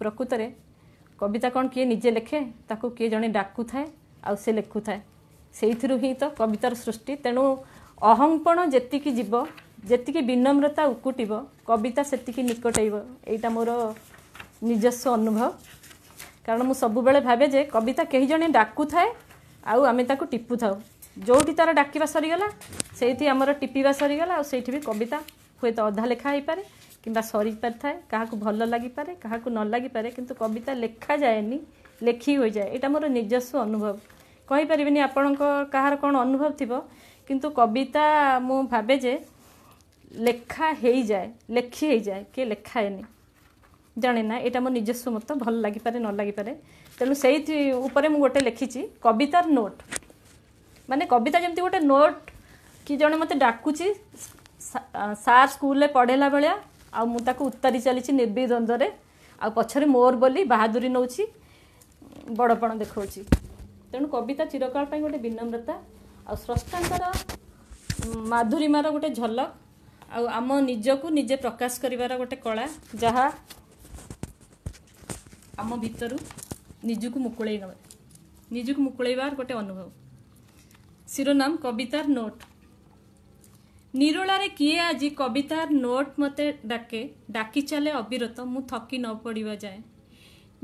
ପ୍ରକୃତରେ କବିତା କ'ଣ କିଏ ନିଜେ ଲେଖେ ତାକୁ କିଏ ଜଣେ ଡାକୁଥାଏ ଆଉ ସେ ଲେଖୁଥାଏ ସେଇଥିରୁ ହିଁ ତ କବିତାର ସୃଷ୍ଟି ତେଣୁ ଅହଂପଣ ଯେତିକି ଯିବ ଯେତିକି ବିନମ୍ରତା ଉକୁଟିବ କବିତା ସେତିକି ନିକଟେଇବ ଏଇଟା ମୋର ନିଜସ୍ୱ ଅନୁଭବ କାରଣ ମୁଁ ସବୁବେଳେ ଭାବେ ଯେ କବିତା କେହି ଜଣେ ଡାକୁଥାଏ ଆଉ ଆମେ ତାକୁ ଟିପୁଥାଉ ଯେଉଁଠି ତା'ର ଡାକିବା ସରିଗଲା ସେଇଠି ଆମର ଟିପିବା ସରିଗଲା ଆଉ ସେଇଠି ବି କବିତା ହୁଏତ ଅଧା ଲେଖା ହେଇପାରେ କିମ୍ବା ସରିପାରିଥାଏ କାହାକୁ ଭଲ ଲାଗିପାରେ କାହାକୁ ନ ଲାଗିପାରେ କିନ୍ତୁ କବିତା ଲେଖାଯାଏନି ଲେଖି ହୋଇଯାଏ ଏଇଟା ମୋର ନିଜସ୍ୱ ଅନୁଭବ କହିପାରିବିନି ଆପଣଙ୍କ କାହାର କ'ଣ ଅନୁଭବ ଥିବ କିନ୍ତୁ କବିତା ମୁଁ ଭାବେ ଯେ ଲେଖା ହେଇଯାଏ ଲେଖି ହେଇଯାଏ କିଏ ଲେଖାଏନି ଜାଣେ ନା ଏଇଟା ମୋ ନିଜସ୍ୱ ମତ ଭଲ ଲାଗିପାରେ ନ ଲାଗିପାରେ ତେଣୁ ସେଇଥି ଉପରେ ମୁଁ ଗୋଟେ ଲେଖିଛି କବିତାର ନୋଟ୍ ମାନେ କବିତା ଯେମିତି ଗୋଟେ ନୋଟ୍ କି ଜଣେ ମୋତେ ଡାକୁଛି ସାର୍ ସ୍କୁଲରେ ପଢ଼େଇଲା ଭଳିଆ ଆଉ ମୁଁ ତାକୁ ଉତ୍ତାରି ଚାଲିଛି ନିର୍ବିଦ୍ୱନ୍ଦ୍ୱରେ ଆଉ ପଛରେ ମୋର ବୋଲି ବାହାଦୁରୀ ନେଉଛି ବଡ଼ପଣ ଦେଖାଉଛି ତେଣୁ କବିତା ଚିରକାଳ ପାଇଁ ଗୋଟେ ବିନମ୍ରତା ଆଉ ସ୍ରଷ୍ଟାଙ୍କର ମାଧୁରୀମାର ଗୋଟେ ଝଲକ ଆଉ ଆମ ନିଜକୁ ନିଜେ ପ୍ରକାଶ କରିବାର ଗୋଟେ କଳା ଯାହା ଆମ ଭିତରୁ ନିଜକୁ ମୁକୁଳେଇ ନେବା ନିଜକୁ ମୁକୁଳେଇବାର ଗୋଟେ ଅନୁଭବ শিরোনাম কবিতার নোট ନିରୋଳାରେ କିଏ ଆଜି କବିତାର ନୋଟ୍ ମୋତେ ଡାକେ ଡାକି ଚାଲେ ଅବିରତ ମୁଁ ଥକି ନ ପଡ଼ିବା ଯାଏ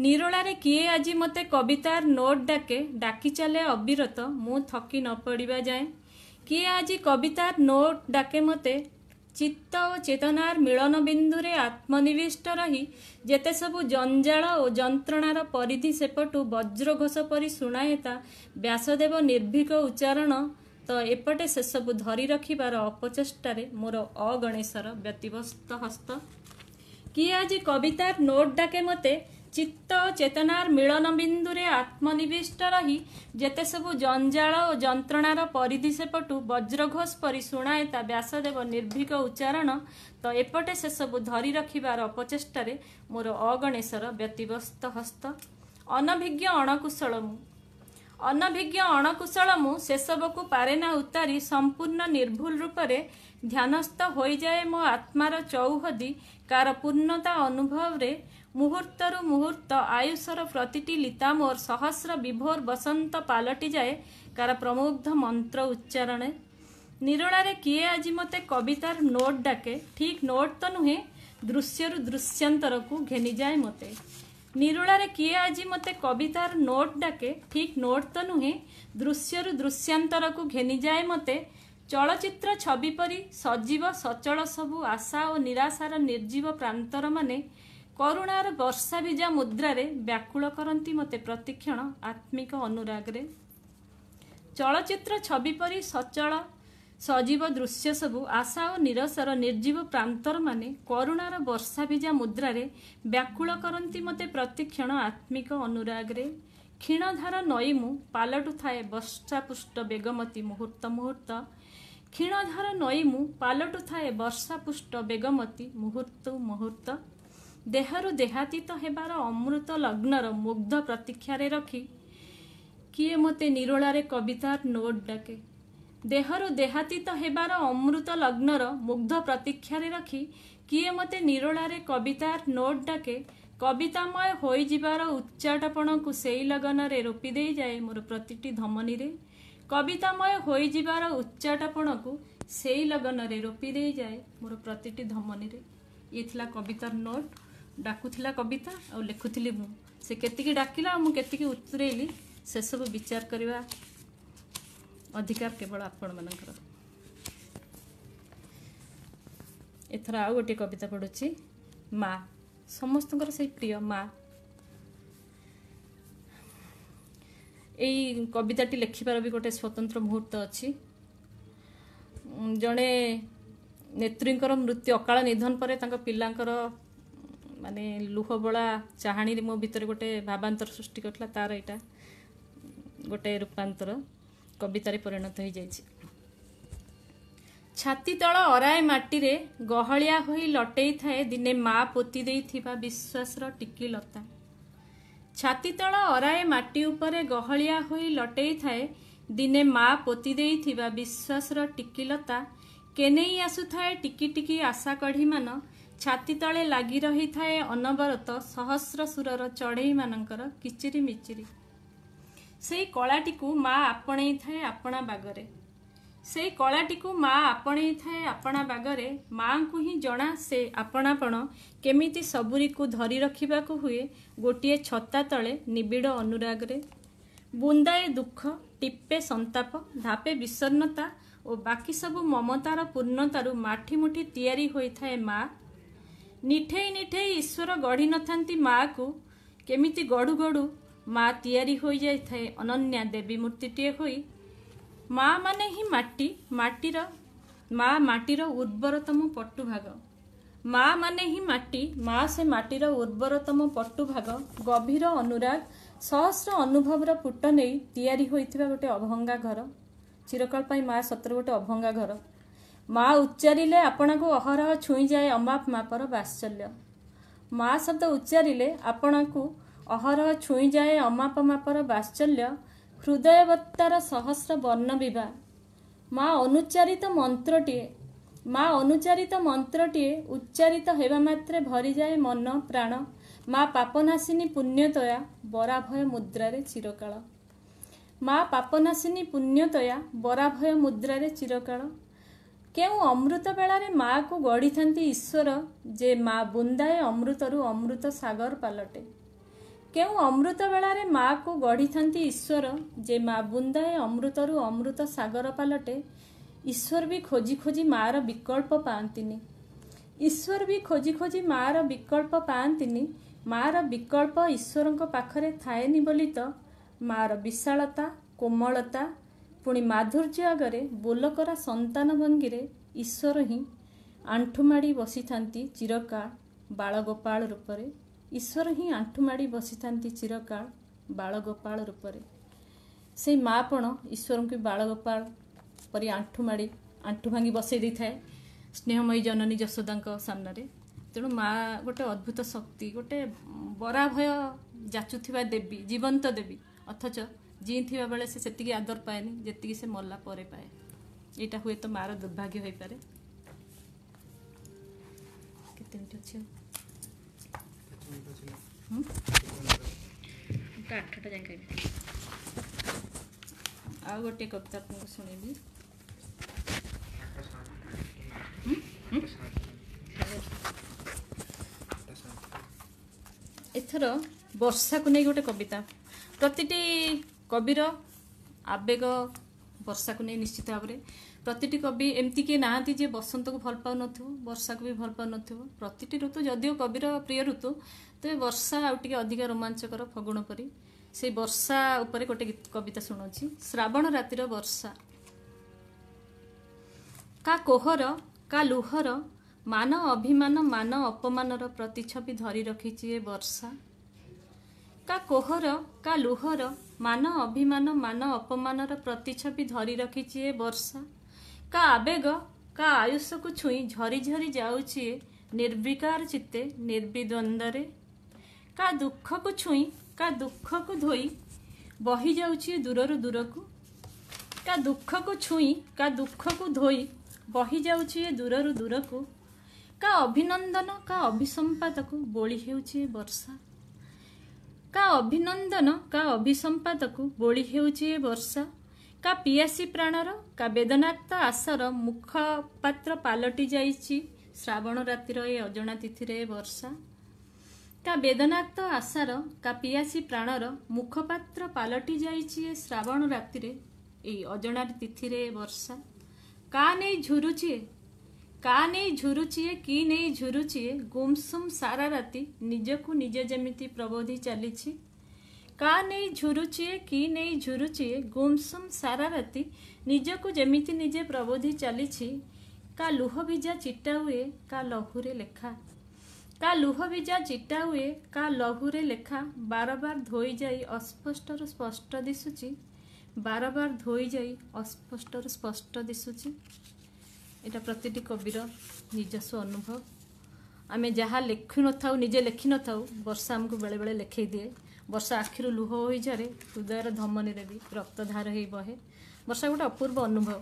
ନିରୋଳାରେ କିଏ ଆଜି ମୋତେ କବିତାର ନୋଟ୍ ଡାକେ ଡାକି ଚାଲେ ଅବିରତ ମୁଁ ଥକି ନ ପଡ଼ିବା ଯାଏ କିଏ ଆଜି କବିତାର ନୋଟ୍ ଡାକେ ମୋତେ ଚିତ୍ତ ଓ ଚେତନାର ମିଳନ ବିନ୍ଦୁରେ ଆତ୍ମନିବିଷ୍ଟ ରହି ଯେତେ ସବୁ ଜଞ୍ଜାଳ ଓ ଯନ୍ତ୍ରଣାର ପରିଧି ସେପଟୁ ବଜ୍ରଘୋଷ ପରି ଶୁଣାଏତା ବ୍ୟାସଦେବ ନିର୍ଭୀକ ଉଚ୍ଚାରଣ ତ ଏପଟେ ସେସବୁ ଧରି ରଖିବାର ଅପଚେଷ୍ଟାରେ ମୋର ଅଗଣେଶର ବ୍ୟତିବସ୍ତ ହସ୍ତ କିଏ ଆଜି କବିତାର ନୋଟ୍ ଡାକେ ମୋତେ ଚିତ୍ତ ଓ ଚେତନାର ମିଳନ ବିନ୍ଦୁରେ ଆତ୍ମନିବିଷ୍ଟ ରହି ଯେତେ ସବୁ ଜଞ୍ଜାଳ ଓ ଯନ୍ତ୍ରଣାର ପରିଧି ସେପଟୁ ବଜ୍ରଘୋଷ ପରି ଶୁଣାଏ ତା ବ୍ୟାସଦେବ ନିର୍ଭୀକ ଉଚ୍ଚାରଣ ତ ଏପଟେ ସେସବୁ ଧରି ରଖିବାର ଅପଚେଷ୍ଟାରେ ମୋର ଅଗଣେଶର ବ୍ୟତିବ୍ୟସ୍ତ ହସ୍ତ ଅନଭିଜ୍ଞ ଅଣକୁଶଳ ମୁଁ ଅନଭିଜ୍ଞ ଅଣକୁଶଳ ମୁଁ ସେସବକୁ ପାରେନା ଉତାରି ସମ୍ପୂର୍ଣ୍ଣ ନିର୍ଭୁଲ ରୂପରେ ଧ୍ୟାନସ୍ଥ ହୋଇଯାଏ ମୋ ଆତ୍ମାର ଚୌହଦି କାହାର ପୂର୍ଣ୍ଣତା ଅନୁଭବରେ ମୁହୂର୍ତ୍ତରୁ ମୁହୂର୍ତ୍ତ ଆୟୁଷର ପ୍ରତିଟି ଲିତା ମୋର ସହସ୍ର ବିଭୋର ବସନ୍ତ ପାଲଟିଯାଏ କାର ପ୍ରମୁଗ୍ଧ ମନ୍ତ୍ର ଉଚ୍ଚାରଣେ ନିରୋଳାରେ କିଏ ଆଜି ମୋତେ କବିତାର ନୋଟ୍ ଡାକେ ଠିକ୍ ନୋଟ୍ ତ ନୁହେଁ ଦୃଶ୍ୟରୁ ଦୃଶ୍ୟାନ୍ତରକୁ ଘେନିଯାଏ ମୋତେ ନିରୋଳାରେ କିଏ ଆଜି ମୋତେ କବିତାର ନୋଟ୍ ଡାକେ ଠିକ୍ ନୋଟ୍ ତ ନୁହେଁ ଦୃଶ୍ୟରୁ ଦୃଶ୍ୟାନ୍ତରକୁ ଘେନିଯାଏ ମୋତେ ଚଳଚ୍ଚିତ୍ର ଛବି ପରି ସଜୀବ ସଚଳ ସବୁ ଆଶା ଓ ନିରାଶାର ନିର୍ଜୀବ ପ୍ରାନ୍ତରମାନେ କରୁଣାର ବର୍ଷା ଭିଜା ମୁଦ୍ରାରେ ବ୍ୟାକୁଳ କରନ୍ତି ମୋତେ ପ୍ରତିକ୍ଷଣ ଆତ୍ମିକ ଅନୁରାଗରେ ଚଳଚ୍ଚିତ୍ର ଛବି ପରି ସଚଳ ସଜୀବ ଦୃଶ୍ୟ ସବୁ ଆଶା ଓ ନିରସର ନିର୍ଜୀବ ପ୍ରାନ୍ତରମାନେ କରୁଣାର ବର୍ଷା ଭିଜା ମୁଦ୍ରାରେ ବ୍ୟାକୁଳ କରନ୍ତି ମୋତେ ପ୍ରତିକ୍ଷଣ ଆତ୍ମିକ ଅନୁରାଗରେ କ୍ଷୀଣଧାର ନଈ ମୁଁ ପାଲଟୁଥାଏ ବର୍ଷାପୁଷ୍ଟ ବେଗମତୀ ମୁହୂର୍ତ୍ତ ମୁହୂର୍ତ୍ତ କ୍ଷୀଣଧାର ନଈ ମୁଁ ପାଲଟୁଥାଏ ବର୍ଷାପୁଷ୍ଟ ବେଗମତୀ ମୁହୂର୍ତ୍ତ ମୁହୂର୍ତ୍ତ ଦେହରୁ ଦେହାତୀତ ହେବାର ଅମୃତ ଲଗ୍ନର ମୁଗ୍ଧ ପ୍ରତୀକ୍ଷାରେ ରଖି କିଏ ମୋତେ ନିରୋଳାରେ କବିତାର ନୋଟ୍ ଡାକେ ଦେହରୁ ଦେହାତୀତ ହେବାର ଅମୃତ ଲଗ୍ନର ମୁଗ୍ଧ ପ୍ରତୀକ୍ଷାରେ ରଖି କିଏ ମୋତେ ନିରୋଳାରେ କବିତାର ନୋଟ୍ ଡାକେ କବିତାମୟ ହୋଇଯିବାର ଉଚ୍ଚାଟପଣକୁ ସେଇ ଲଗନରେ ରୋପି ଦେଇଯାଏ ମୋର ପ୍ରତିଟି ଧମନୀରେ କବିତାମୟ ହୋଇଯିବାର ଉଚ୍ଚାଟପଣକୁ ସେଇ ଲଗନରେ ରୋପି ଦେଇଯାଏ ମୋର ପ୍ରତିଟି ଧମନୀରେ ଇଏ ଥିଲା କବିତାର ନୋଟ୍ ଡାକୁଥିଲା କବିତା ଆଉ ଲେଖୁଥିଲି ମୁଁ ସେ କେତିକି ଡାକିଲା ଆଉ ମୁଁ କେତିକି ଉତରେଇଲି ସେସବୁ ବିଚାର କରିବା ଅଧିକାର କେବଳ ଆପଣମାନଙ୍କର ଏଥର ଆଉ ଗୋଟିଏ କବିତା ପଢ଼ୁଛି ମା ସମସ୍ତଙ୍କର ସେଇ ପ୍ରିୟ ମା ଏଇ କବିତାଟି ଲେଖିବାର ବି ଗୋଟେ ସ୍ୱତନ୍ତ୍ର ମୁହୂର୍ତ୍ତ ଅଛି ଜଣେ ନେତ୍ରୀଙ୍କର ମୃତ୍ୟୁ ଅକାଳ ନିଧନ ପରେ ତାଙ୍କ ପିଲାଙ୍କର ମାନେ ଲୁହବଳା ଚାହାଣିରେ ମୋ ଭିତରେ ଗୋଟେ ଭାବାନ୍ତର ସୃଷ୍ଟି କରିଥିଲା ତାର ଏଇଟା ଗୋଟେ ରୂପାନ୍ତର କବିତାରେ ପରିଣତ ହୋଇଯାଇଛି ଛାତି ତଳ ଅରାଏ ମାଟିରେ ଗହଳିଆ ହୋଇ ଲଟେଇଥାଏ ଦିନେ ମା ପୋତି ଦେଇଥିବା ବିଶ୍ୱାସର ଟିକି ଲତା ଛାତି ତଳ ଅରାଏ ମାଟି ଉପରେ ଗହଳିଆ ହୋଇ ଲଟେଇଥାଏ ଦିନେ ମା ପୋତି ଦେଇଥିବା ବିଶ୍ୱାସର ଟିକି ଲତା କେନେଇ ଆସୁଥାଏ ଟିକି ଟିକି ଆଶା କଢ଼ିମାନ ଛାତି ତଳେ ଲାଗି ରହିଥାଏ ଅନବରତ ସହସ୍ର ସୁରର ଚଢ଼େଇମାନଙ୍କର କିଚିରି ମିଚିରି ସେଇ କଳାଟିକୁ ମା ଆପଣେଇଥାଏ ଆପଣା ବାଗରେ ସେଇ କଳାଟିକୁ ମା ଆପଣେଇଥାଏ ଆପଣା ବାଗରେ ମାଙ୍କୁ ହିଁ ଜଣା ସେ ଆପଣାପଣ କେମିତି ସବୁରିକୁ ଧରି ରଖିବାକୁ ହୁଏ ଗୋଟିଏ ଛତା ତଳେ ନିବିଡ଼ ଅନୁରାଗରେ ବୁନ୍ଦାଏ ଦୁଃଖ ଟିପେ ସନ୍ତାପ ଧାପେ ବିଷର୍ଣ୍ଣତା ଓ ବାକି ସବୁ ମମତାର ପୂର୍ଣ୍ଣତାରୁ ମାଠିମୁଠି ତିଆରି ହୋଇଥାଏ ମା' ନିଠେଇ ନିଠେଇ ଈଶ୍ୱର ଗଢ଼ିନଥାନ୍ତି ମାଆକୁ କେମିତି ଗଢ଼ୁ ଗଢ଼ୁ ମା ତିଆରି ହୋଇଯାଇଥାଏ ଅନନ୍ୟା ଦେବୀ ମୂର୍ତ୍ତିଟିଏ ହୋଇ ମା ମାନେ ହିଁ ମାଟି ମାଟିର ମା ମାଟିର ଉର୍ବରତମ ପଟୁ ଭାଗ ମା ମାନେ ହିଁ ମାଟି ମା ସେ ମାଟିର ଉର୍ବରତମ ପଟୁ ଭାଗ ଗଭୀର ଅନୁରାଗ ସହସ୍ର ଅନୁଭବର ପୁଟ ନେଇ ତିଆରି ହୋଇଥିବା ଗୋଟେ ଅଭଙ୍ଗା ଘର ଚିରକାଳ ପାଇଁ ମା ସତରେ ଗୋଟେ ଅଭଙ୍ଗା ଘର ମା ଉଚ୍ଚାରିଲେ ଆପଣଙ୍କୁ ଅହରହ ଛୁଇଁଯାଏ ଅମାପ ମାପର ବାତ୍ସଲ୍ୟ ମା ଶବ୍ଦ ଉଚ୍ଚାରିଲେ ଆପଣଙ୍କୁ ଅହରହ ଛୁଇଁଯାଏ ଅମାପ ମାପର ବାତ୍ସଲ୍ୟ ହୃଦୟବତ୍ତାର ସହସ୍ର ବର୍ଣ୍ଣ ବିଭା ମା ଅନୁଚ୍ଚାରିତ ମନ୍ତ୍ରଟିଏ ମା ଅନୁଚ୍ଚାରିତ ମନ୍ତ୍ରଟିଏ ଉଚ୍ଚାରିତ ହେବା ମାତ୍ରେ ଭରିଯାଏ ମନ ପ୍ରାଣ ମା ପାପନାଶିନୀ ପୁଣ୍ୟତୟା ବରାଭୟ ମୁଦ୍ରାରେ ଚିରକାଳ ମା ପାପନାଶିନୀ ପୁଣ୍ୟତୟା ବରାଭୟ ମୁଦ୍ରାରେ ଚିରକାଳ କେଉଁ ଅମୃତ ବେଳାରେ ମାଆକୁ ଗଢ଼ିଥାନ୍ତି ଈଶ୍ୱର ଯେ ମା ବୁନ୍ଦାଏ ଅମୃତରୁ ଅମୃତ ସାଗର ପାଲଟେ କେଉଁ ଅମୃତ ବେଳାରେ ମାଆକୁ ଗଢ଼ିଥାନ୍ତି ଈଶ୍ୱର ଯେ ମା ବୁନ୍ଦାଏ ଅମୃତରୁ ଅମୃତ ସାଗର ପାଲଟେ ଈଶ୍ୱର ବି ଖୋଜି ଖୋଜି ମା'ର ବିକଳ୍ପ ପାଆନ୍ତିନି ଈଶ୍ୱର ବି ଖୋଜି ଖୋଜି ମା'ର ବିକଳ୍ପ ପାଆନ୍ତିନି ମା'ର ବିକଳ୍ପ ଈଶ୍ୱରଙ୍କ ପାଖରେ ଥାଏନି ବୋଲି ତ ମା'ର ବିଶାଳତା କୋମଳତା ପୁଣି ମାଧୁର୍ଯ୍ୟ ଆଗରେ ବୋଲକରା ସନ୍ତାନ ଭଙ୍ଗୀରେ ଈଶ୍ୱର ହିଁ ଆଣ୍ଠୁମାଡ଼ି ବସିଥାନ୍ତି ଚିରକାଳ ବାଳଗୋପାଳ ରୂପରେ ଈଶ୍ୱର ହିଁ ଆଣ୍ଠୁମାଡ଼ି ବସିଥାନ୍ତି ଚିରକାଳ ବାଳଗୋପାଳ ରୂପରେ ସେଇ ମାଆପଣ ଈଶ୍ୱରଙ୍କୁ ବାଳଗୋପାଳ ପରି ଆଣ୍ଠୁମାଡ଼ି ଆଣ୍ଠୁ ଭାଙ୍ଗି ବସେଇ ଦେଇଥାଏ ସ୍ନେହମୟୀ ଜନନୀ ଯଶୋଦାଙ୍କ ସାମ୍ନାରେ ତେଣୁ ମା ଗୋଟେ ଅଦ୍ଭୁତ ଶକ୍ତି ଗୋଟେ ବରାଭୟ ଯାଚୁଥିବା ଦେବୀ ଜୀବନ୍ତ ଦେବୀ ଅଥଚ ଜିଇଁ ବେଳେ ସେ ସେତିକି ଆଦର ପାଏନି ଯେତିକି ସେ ମଲା ପରେ ପାଏ ଏଇଟା ହୁଏତ ମାଆର ଦୁର୍ଭାଗ୍ୟ ହୋଇପାରେ କେତେ ମିନିଟ୍ ଅଛି ଆଠଟା ଯାଏଁ ଖାଇବି ଆଉ ଗୋଟିଏ କବିତା ଆପଣଙ୍କୁ ଶୁଣେଇବି ଏଥର ବର୍ଷାକୁ ନେଇ ଗୋଟେ କବିତା ପ୍ରତିଟି କବିର ଆବେଗ ବର୍ଷାକୁ ନେଇ ନିଶ୍ଚିତ ଭାବରେ ପ୍ରତିଟି କବି ଏମିତି କିଏ ନାହାନ୍ତି ଯିଏ ବସନ୍ତକୁ ଭଲ ପାଉନଥିବ ବର୍ଷାକୁ ବି ଭଲ ପାଉନଥିବ ପ୍ରତିଟି ଋତୁ ଯଦିଓ କବିର ପ୍ରିୟ ଋତୁ ତେବେ ବର୍ଷା ଆଉ ଟିକେ ଅଧିକ ରୋମାଞ୍ଚକର ଫଗୁଣ ପରି ସେଇ ବର୍ଷା ଉପରେ ଗୋଟେ କବିତା ଶୁଣୁଛି ଶ୍ରାବଣ ରାତିର ବର୍ଷା କା କୋହର କା ଲୁହର ମାନ ଅଭିମାନ ମାନ ଅପମାନର ପ୍ରତିଛବି ଧରି ରଖିଛି ଏ ବର୍ଷା କା କୋହର କା ଲୁହର ମାନ ଅଭିମାନ ମାନ ଅପମାନର ପ୍ରତିଛବି ଧରି ରଖିଛି ଏ ବର୍ଷା କା ଆବେଗ କା ଆୟୁଷକୁ ଛୁଇଁ ଝରି ଝରି ଯାଉଛି ଏ ନିର୍ବିକାର ଚିତ୍ତେ ନିର୍ବିଦ୍ୱନ୍ଦରେ କା ଦୁଃଖକୁ ଛୁଇଁ କା ଦୁଃଖକୁ ଧୋଇ ବହିଯାଉଛି ଦୂରରୁ ଦୂରକୁ କା ଦୁଃଖକୁ ଛୁଇଁ କା ଦୁଃଖକୁ ଧୋଇ ବହିଯାଉଛି ଏ ଦୂରରୁ ଦୂରକୁ କା ଅଭିନନ୍ଦନ କା ଅଭିସମ୍ପାଦକୁ ବୋଳି ହେଉଛି ଏ ବର୍ଷା କା ଅଭିନନ୍ଦନ କା ଅଭିସମ୍ପାଦକୁ ବୋଳି ହେଉଛି ଏ ବର୍ଷା କା ପିଆସୀ ପ୍ରାଣର କା ବେଦନାକ୍ତ ଆଶାର ମୁଖପାତ୍ର ପାଲଟି ଯାଇଛି ଶ୍ରାବଣ ରାତିର ଏ ଅଜଣା ତିଥିରେ ଏ ବର୍ଷା କା ବେଦନାକ୍ତ ଆଶାର କା ପିଆସୀ ପ୍ରାଣର ମୁଖପାତ୍ର ପାଲଟି ଯାଇଛି ଏ ଶ୍ରାବଣ ରାତିରେ ଏଇ ଅଜଣା ତିଥିରେ ଏ ବର୍ଷା କା ନେଇ ଝୁରୁଛି କା ନେଇ ଝୁରୁଛିଏ କି ନେଇ ଝୁରୁଛିଏ ଗୁମସୁମ ସାରା ରାତି ନିଜକୁ ନିଜେ ଯେମିତି ପ୍ରବୋଧି ଚାଲିଛି କା ନେଇ ଝୁରୁଛିଏ କି ନେଇ ଝୁରୁଛିଏ ଗୁମସୁମ ସାରା ରାତି ନିଜକୁ ଯେମିତି ନିଜେ ପ୍ରବୋଧି ଚାଲିଛି କା ଲୁହ ଭିଜା ଚିଟା ହୁଏ କା ଲହୁରେ ଲେଖା କା ଲୁହ ଭିଜା ଚିଟା ହୁଏ କା ଲହୁରେ ଲେଖା ବାରବାର ଧୋଇଯାଇ ଅସ୍ପଷ୍ଟରୁ ସ୍ପଷ୍ଟ ଦିଶୁଛି ବାରବାର ଧୋଇଯାଇ ଅସ୍ପଷ୍ଟରୁ ସ୍ପଷ୍ଟ ଦିଶୁଛି ଏଇଟା ପ୍ରତିଟି କବିର ନିଜସ୍ୱ ଅନୁଭବ ଆମେ ଯାହା ଲେଖି ନଥାଉ ନିଜେ ଲେଖି ନଥାଉ ବର୍ଷା ଆମକୁ ବେଳେବେଳେ ଲେଖେଇ ଦିଏ ବର୍ଷା ଆଖିରୁ ଲୁହ ହୋଇଝରେ ହୃଦୟର ଧମନୀରେ ବି ରକ୍ତଧାର ହେଇ ବହେ ବର୍ଷା ଗୋଟେ ଅପୂର୍ବ ଅନୁଭବ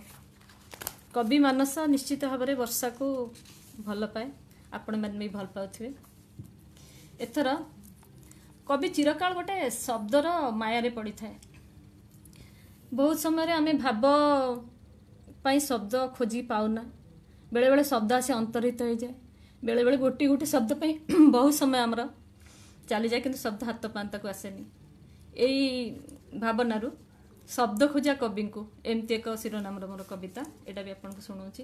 କବି ମାନସ ନିଶ୍ଚିତ ଭାବରେ ବର୍ଷାକୁ ଭଲ ପାଏ ଆପଣମାନେ ବି ଭଲ ପାଉଥିବେ ଏଥର କବି ଚିରକାଳ ଗୋଟେ ଶବ୍ଦର ମାୟାରେ ପଡ଼ିଥାଏ ବହୁତ ସମୟରେ ଆମେ ଭାବ ପାଇଁ ଶବ୍ଦ ଖୋଜି ପାଉନା ବେଳେବେଳେ ଶବ୍ଦ ଆସି ଅନ୍ତର୍ହିତ ହୋଇଯାଏ ବେଳେବେଳେ ଗୋଟିଏ ଗୋଟିଏ ଶବ୍ଦ ପାଇଁ ବହୁତ ସମୟ ଆମର ଚାଲିଯାଏ କିନ୍ତୁ ଶବ୍ଦ ହାତ ପାନ୍ତାକୁ ଆସେନି ଏଇ ଭାବନାରୁ ଶବ୍ଦ ଖୋଜା କବିଙ୍କୁ ଏମିତି ଏକ ଶିରୋନାମର ମୋର କବିତା ଏଇଟା ବି ଆପଣଙ୍କୁ ଶୁଣଉଛି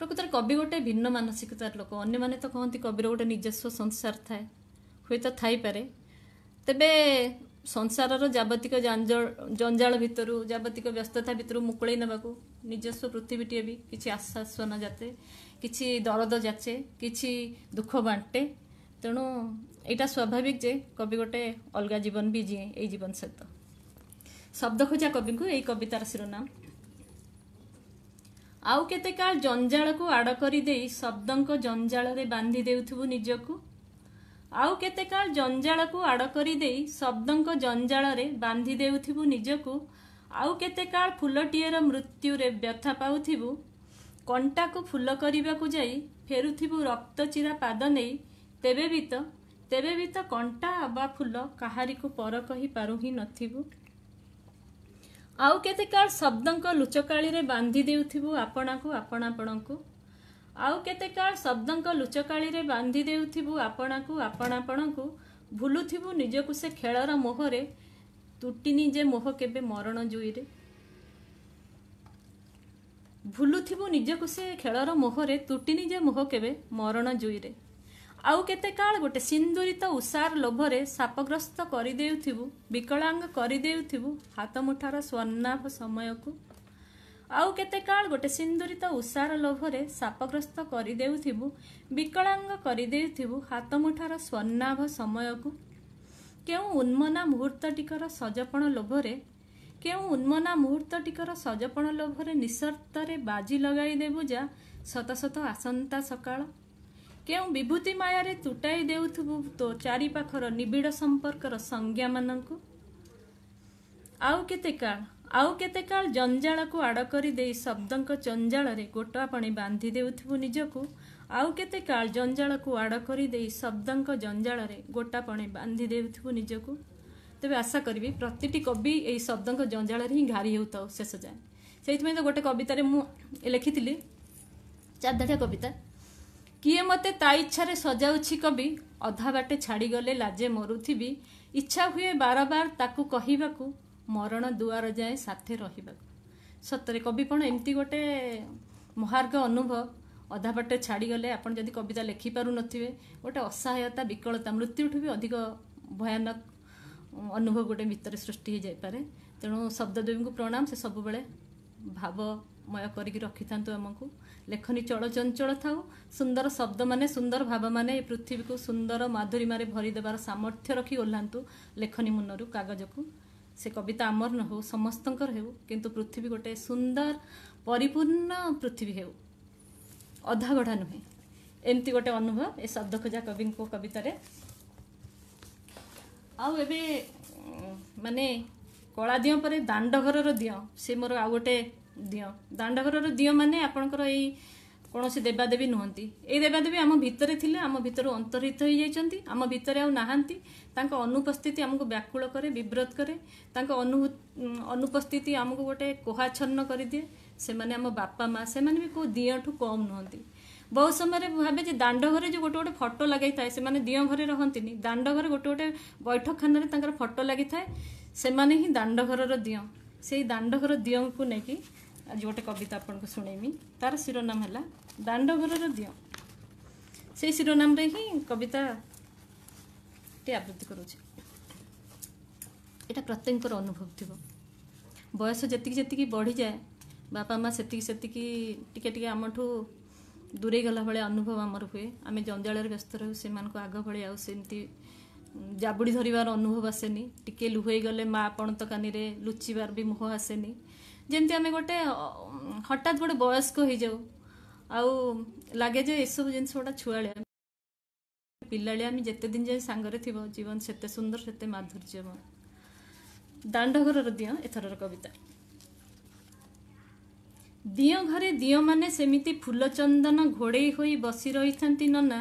ପ୍ରକୃତରେ କବି ଗୋଟେ ଭିନ୍ନ ମାନସିକତାର ଲୋକ ଅନ୍ୟମାନେ ତ କହନ୍ତି କବିର ଗୋଟେ ନିଜସ୍ୱ ସଂସାର ଥାଏ ହୁଏତ ଥାଇପାରେ ତେବେ ସଂସାରର ଯାବତୀକ ଜଞ୍ଜାଳ ଭିତରୁ ଯାବତୀକ ବ୍ୟସ୍ତତା ଭିତରୁ ମୁକୁଳେଇ ନେବାକୁ ନିଜସ୍ୱ ପୃଥିବୀଟିଏ ବି କିଛି ଆଶ୍ୱାସନ ଯାତେ କିଛି ଦରଦ ଯାଚେ କିଛି ଦୁଃଖ ବାଣ୍ଟେ ତେଣୁ ଏଇଟା ସ୍ୱାଭାବିକ ଯେ କବି ଗୋଟେ ଅଲଗା ଜୀବନ ବି ଜିଏ ଏଇ ଜୀବନ ସହିତ ଶବ୍ଦ ଖୋଜା କବିଙ୍କୁ ଏଇ କବିତାର ଶିରୋନାମ ଆଉ କେତେକାଳ ଜଞ୍ଜାଳକୁ ଆଡ଼ କରିଦେଇ ଶବ୍ଦଙ୍କ ଜଞ୍ଜାଳରେ ବାନ୍ଧି ଦେଉଥିବୁ ନିଜକୁ ଆଉ କେତେକାଳ ଜଞ୍ଜାଳକୁ ଆଡ଼ କରିଦେଇ ଶବ୍ଦଙ୍କ ଜଞ୍ଜାଳରେ ବାନ୍ଧି ଦେଉଥିବୁ ନିଜକୁ ଆଉ କେତେକାଳ ଫୁଲଟିଏର ମୃତ୍ୟୁରେ ବ୍ୟଥା ପାଉଥିବୁ କଣ୍ଟାକୁ ଫୁଲ କରିବାକୁ ଯାଇ ଫେରୁଥିବୁ ରକ୍ତଚିରା ପାଦ ନେଇ ତେବେ ବି ତ ତେବେ ବି ତ କଣ୍ଟା ବା ଫୁଲ କାହାରିକୁ ପର କହି ପାରୁ ହିଁ ନଥିବୁ ଆଉ କେତେକାଳ ଶବ୍ଦଙ୍କ ଲୁଚକାଳିରେ ବାନ୍ଧି ଦେଉଥିବୁ ଆପଣାକୁ ଆପଣାପଣଙ୍କୁ ଆଉ କେତେକାଳ ଶବ୍ଦଙ୍କ ଲୁଚକାଳିରେ ବାନ୍ଧି ଦେଉଥିବୁ ଆପଣାକୁ ଆପଣାପଣକୁ ଭୁଲୁଥିବୁ ନିଜକୁ ସେ ଖେଳର ମୋହରେ ତୁଟିନି ଯେ ମୋହ କେବେ ମରଣ ଜୁଇରେ ଭୁଲୁଥିବୁ ନିଜକୁ ସେ ଖେଳର ମୋହରେ ତୁଟିନି ଯେ ମୋହ କେବେ ମରଣ ଜୁଇରେ ଆଉ କେତେକାଳ ଗୋଟେ ସିନ୍ଦୁରିତ ଉଷାର ଲୋଭରେ ସାପଗ୍ରସ୍ତ କରିଦେଉଥିବୁ ବିକଳାଙ୍ଗ କରିଦେଉଥିବୁ ହାତମୁଠାର ସ୍ୱର୍ଣ୍ଣାଭ ସମୟକୁ ଆଉ କେତେକାଳ ଗୋଟେ ସିନ୍ଦୁରିତ ଉଷାର ଲୋଭରେ ସାପଗ୍ରସ୍ତ କରିଦେଉଥିବୁ ବିକଳାଙ୍ଗ କରିଦେଉଥିବୁ ହାତ ମୁଠାର ସ୍ୱର୍ଣ୍ଣାଭ ସମୟକୁ କେଉଁ ଉନ୍ମନା ମୁହୂର୍ତ୍ତଟିକର ସଜପଣ ଲୋଭରେ କେଉଁ ଉନ୍ମନା ମୁହୂର୍ତ୍ତଟିକର ସଜପଣ ଲୋଭରେ ନିଃସର୍ତ୍ତରେ ବାଜି ଲଗାଇ ଦେବୁ ଯା ସତସତ ଆସନ୍ତା ସକାଳ କେଉଁ ବିଭୂତି ମାୟାରେ ତୁଟାଇ ଦେଉଥିବୁ ତୋ ଚାରିପାଖର ନିବିଡ଼ ସମ୍ପର୍କର ସଂଜ୍ଞାମାନଙ୍କୁ ଆଉ କେତେ କାଳ ଆଉ କେତେକାଳ ଜଞ୍ଜାଳକୁ ଆଡ଼ କରି ଦେଇ ଶବ୍ଦଙ୍କ ଚଞ୍ଜାଳରେ ଗୋଟା ପାଣି ବାନ୍ଧି ଦେଉଥିବୁ ନିଜକୁ ଆଉ କେତେକାଳ ଜଞ୍ଜାଳକୁ ଆଡ଼ କରି ଦେଇ ଶବ୍ଦଙ୍କ ଜଞ୍ଜାଳରେ ଗୋଟା ପାଣି ବାନ୍ଧି ଦେଉଥିବୁ ନିଜକୁ ତେବେ ଆଶା କରିବି ପ୍ରତିଟି କବି ଏହି ଶବ୍ଦଙ୍କ ଜଞ୍ଜାଳରେ ହିଁ ଘାରି ହେଉଥାଉ ଶେଷ ଯାଏ ସେଇଥିପାଇଁ ତ ଗୋଟେ କବିତାରେ ମୁଁ ଲେଖିଥିଲି ଚାରିଧାଡ଼ିଆ କବିତା କିଏ ମୋତେ ତା ଇଚ୍ଛାରେ ସଜାଉଛି କବି ଅଧା ବାଟେ ଛାଡ଼ିଗଲେ ଲାଜେ ମରୁଥିବି ଇଚ୍ଛା ହୁଏ ବାରବାର ତାକୁ କହିବାକୁ ମରଣ ଦୁଆର ଯାଏଁ ସାଥେ ରହିବାକୁ ସତରେ କବି କ'ଣ ଏମିତି ଗୋଟେ ମହାର୍ଗ ଅନୁଭବ ଅଧା ବାଟରେ ଛାଡ଼ିଗଲେ ଆପଣ ଯଦି କବିତା ଲେଖିପାରୁନଥିବେ ଗୋଟେ ଅସହାୟତା ବିକଳତା ମୃତ୍ୟୁଠୁ ବି ଅଧିକ ଭୟାନକ ଅନୁଭବ ଗୋଟେ ଭିତରେ ସୃଷ୍ଟି ହୋଇଯାଇପାରେ ତେଣୁ ଶବ୍ଦଦେବୀଙ୍କୁ ପ୍ରଣାମ ସେ ସବୁବେଳେ ଭାବମୟ କରିକି ରଖିଥାନ୍ତୁ ଆମକୁ ଲେଖନୀ ଚଳଚଞ୍ଚଳ ଥାଉ ସୁନ୍ଦର ଶବ୍ଦମାନେ ସୁନ୍ଦର ଭାବମାନେ ଏ ପୃଥିବୀକୁ ସୁନ୍ଦର ମାଧୁରିମାରେ ଭରିଦେବାର ସାମର୍ଥ୍ୟ ରଖି ଓହ୍ଲାନ୍ତୁ ଲେଖନୀ ମୁନରୁ କାଗଜକୁ ସେ କବିତା ଆମର ନ ହେଉ ସମସ୍ତଙ୍କର ହେଉ କିନ୍ତୁ ପୃଥିବୀ ଗୋଟେ ସୁନ୍ଦର ପରିପୂର୍ଣ୍ଣ ପୃଥିବୀ ହେଉ ଅଧାଗଢ଼ା ନୁହେଁ ଏମିତି ଗୋଟେ ଅନୁଭବ ଏ ଶବ୍ଦ ଖୋଜା କବିଙ୍କ କବିତାରେ ଆଉ ଏବେ ମାନେ କଳା ଦିଅଁ ପରେ ଦାଣ୍ଡଘରର ଦିଅଁ ସେ ମୋର ଆଉ ଗୋଟେ ଦିଅଁ ଦାଣ୍ଡଘରର ଦିଅଁ ମାନେ ଆପଣଙ୍କର ଏଇ କୌଣସି ଦେବାଦେବୀ ନୁହନ୍ତି ଏଇ ଦେବାଦେବୀ ଆମ ଭିତରେ ଥିଲେ ଆମ ଭିତରୁ ଅନ୍ତର୍ହିତ ହୋଇଯାଇଛନ୍ତି ଆମ ଭିତରେ ଆଉ ନାହାନ୍ତି ତାଙ୍କ ଅନୁପସ୍ଥିତି ଆମକୁ ବ୍ୟାକୁଳ କରେ ବିବ୍ରତ କରେ ତାଙ୍କ ଅନୁ ଅନୁପସ୍ଥିତି ଆମକୁ ଗୋଟେ କୋହାଛନ୍ନ କରିଦିଏ ସେମାନେ ଆମ ବାପା ମାଆ ସେମାନେ ବି କେଉଁ ଦିଅଁଠୁ କମ୍ ନୁହନ୍ତି ବହୁତ ସମୟରେ ଭାବେ ଯେ ଦାଣ୍ଡ ଘରେ ଯେଉଁ ଗୋଟେ ଗୋଟେ ଫଟୋ ଲଗାଇଥାଏ ସେମାନେ ଦିଅଁ ଘରେ ରହନ୍ତିନି ଦାଣ୍ଡ ଘରେ ଗୋଟେ ଗୋଟେ ବୈଠକଖାନାରେ ତାଙ୍କର ଫଟୋ ଲାଗିଥାଏ ସେମାନେ ହିଁ ଦାଣ୍ଡ ଘରର ଦିଅଁ ସେଇ ଦାଣ୍ଡ ଘର ଦିଅଁକୁ ନେଇକି ଆଜି ଗୋଟେ କବିତା ଆପଣଙ୍କୁ ଶୁଣେଇମି ତାର ଶିରୋନାମ ହେଲା ଦାଣ୍ଡ ଘରର ଦିଅଁ ସେଇ ଶିରୋନାମରେ ହିଁ କବିତାଟି ଆବୃତ୍ତି କରୁଛି ଏଇଟା ପ୍ରତ୍ୟେକଙ୍କର ଅନୁଭବ ଥିବ ବୟସ ଯେତିକି ଯେତିକି ବଢ଼ିଯାଏ ବାପା ମାଆ ସେତିକି ସେତିକି ଟିକେ ଟିକେ ଆମଠୁ ଦୂରେଇ ଗଲା ଭଳିଆ ଅନୁଭବ ଆମର ହୁଏ ଆମେ ଜଞ୍ଜାଳରେ ବ୍ୟସ୍ତ ରହୁ ସେମାନଙ୍କୁ ଆଗ ଭଳିଆ ଆଉ ସେମିତି ଜାବୁଡ଼ି ଧରିବାର ଅନୁଭବ ଆସେନି ଟିକେ ଲୁହେଇ ଗଲେ ମାଆ ଆପଣ ତ କାନିରେ ଲୁଚିବାର ବି ମୁହଁ ଆସେନି ଯେମିତି ଆମେ ଗୋଟେ ହଠାତ୍ ଗୋଟେ ବୟସ୍କ ହେଇଯାଉ ଆଉ ଲାଗେ ଯେ ଏସବୁ ଜିନିଷ ଗୁଡ଼ା ଛୁଆଳିଆ ପିଲାଳି ଆମେ ଯେତେ ଦିନ ଯାଏ ସାଙ୍ଗରେ ଥିବ ଜୀବନ ସେତେ ସୁନ୍ଦର ସେତେ ମାଧୁର୍ଯ୍ୟ ଦାଣ୍ଡଘରର ଦିଅଁ ଏଥରର କବିତା ଦିଅଁ ଘରେ ଦିଅମାନେ ସେମିତି ଫୁଲ ଚନ୍ଦନ ଘୋଡ଼େଇ ହୋଇ ବସି ରହିଥାନ୍ତି ନନା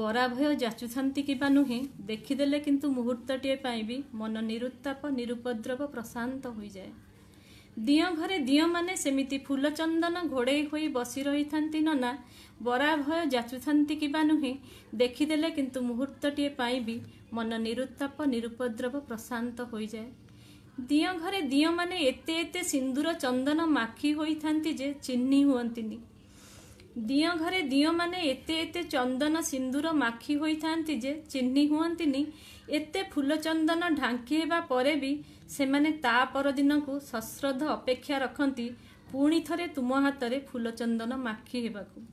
ବରାଭୟ ଯାଚୁଥାନ୍ତି କିମ୍ବା ନୁହେଁ ଦେଖିଦେଲେ କିନ୍ତୁ ମୁହୂର୍ତ୍ତଟିଏ ପାଇଁ ବି ମନ ନିରୁତ୍ତାପ ନିରୁପଦ୍ରବ ପ୍ରଶାନ୍ତ ହୋଇଯାଏ ଦିଅଁ ଘରେ ଦିଅଁମାନେ ସେମିତି ଫୁଲ ଚନ୍ଦନ ଘୋଡ଼େଇ ହୋଇ ବସି ରହିଥାନ୍ତି ନନା ବରା ଭୟ ଯାଚୁଥାନ୍ତି କିବା ନୁହେଁ ଦେଖିଦେଲେ କିନ୍ତୁ ମୁହୂର୍ତ୍ତଟିଏ ପାଇଁ ବି ମନ ନିରୁତ୍ତାପ ନିରୁପଦ୍ରବ ପ୍ରଶାନ୍ତ ହୋଇଯାଏ ଦିଅଁ ଘରେ ଦିଅଁମାନେ ଏତେ ଏତେ ସିନ୍ଦୁର ଚନ୍ଦନ ମାଖି ହୋଇଥାନ୍ତି ଯେ ଚିହ୍ନି ହୁଅନ୍ତିନି ଦିଅଁ ଘରେ ଦିଅଁମାନେ ଏତେ ଏତେ ଚନ୍ଦନ ସିନ୍ଦୁର ମାଖି ହୋଇଥାନ୍ତି ଯେ ଚିହ୍ନି ହୁଅନ୍ତିନି ଏତେ ଫୁଲ ଚନ୍ଦନ ଢାଙ୍କି ହେବା ପରେ ବି ସେମାନେ ତା ପରଦିନକୁ ସଶ୍ରଦ୍ଧ ଅପେକ୍ଷା ରଖନ୍ତି ପୁଣି ଥରେ ତୁମ ହାତରେ ଫୁଲ ଚନ୍ଦନ ମାଖି ହେବାକୁ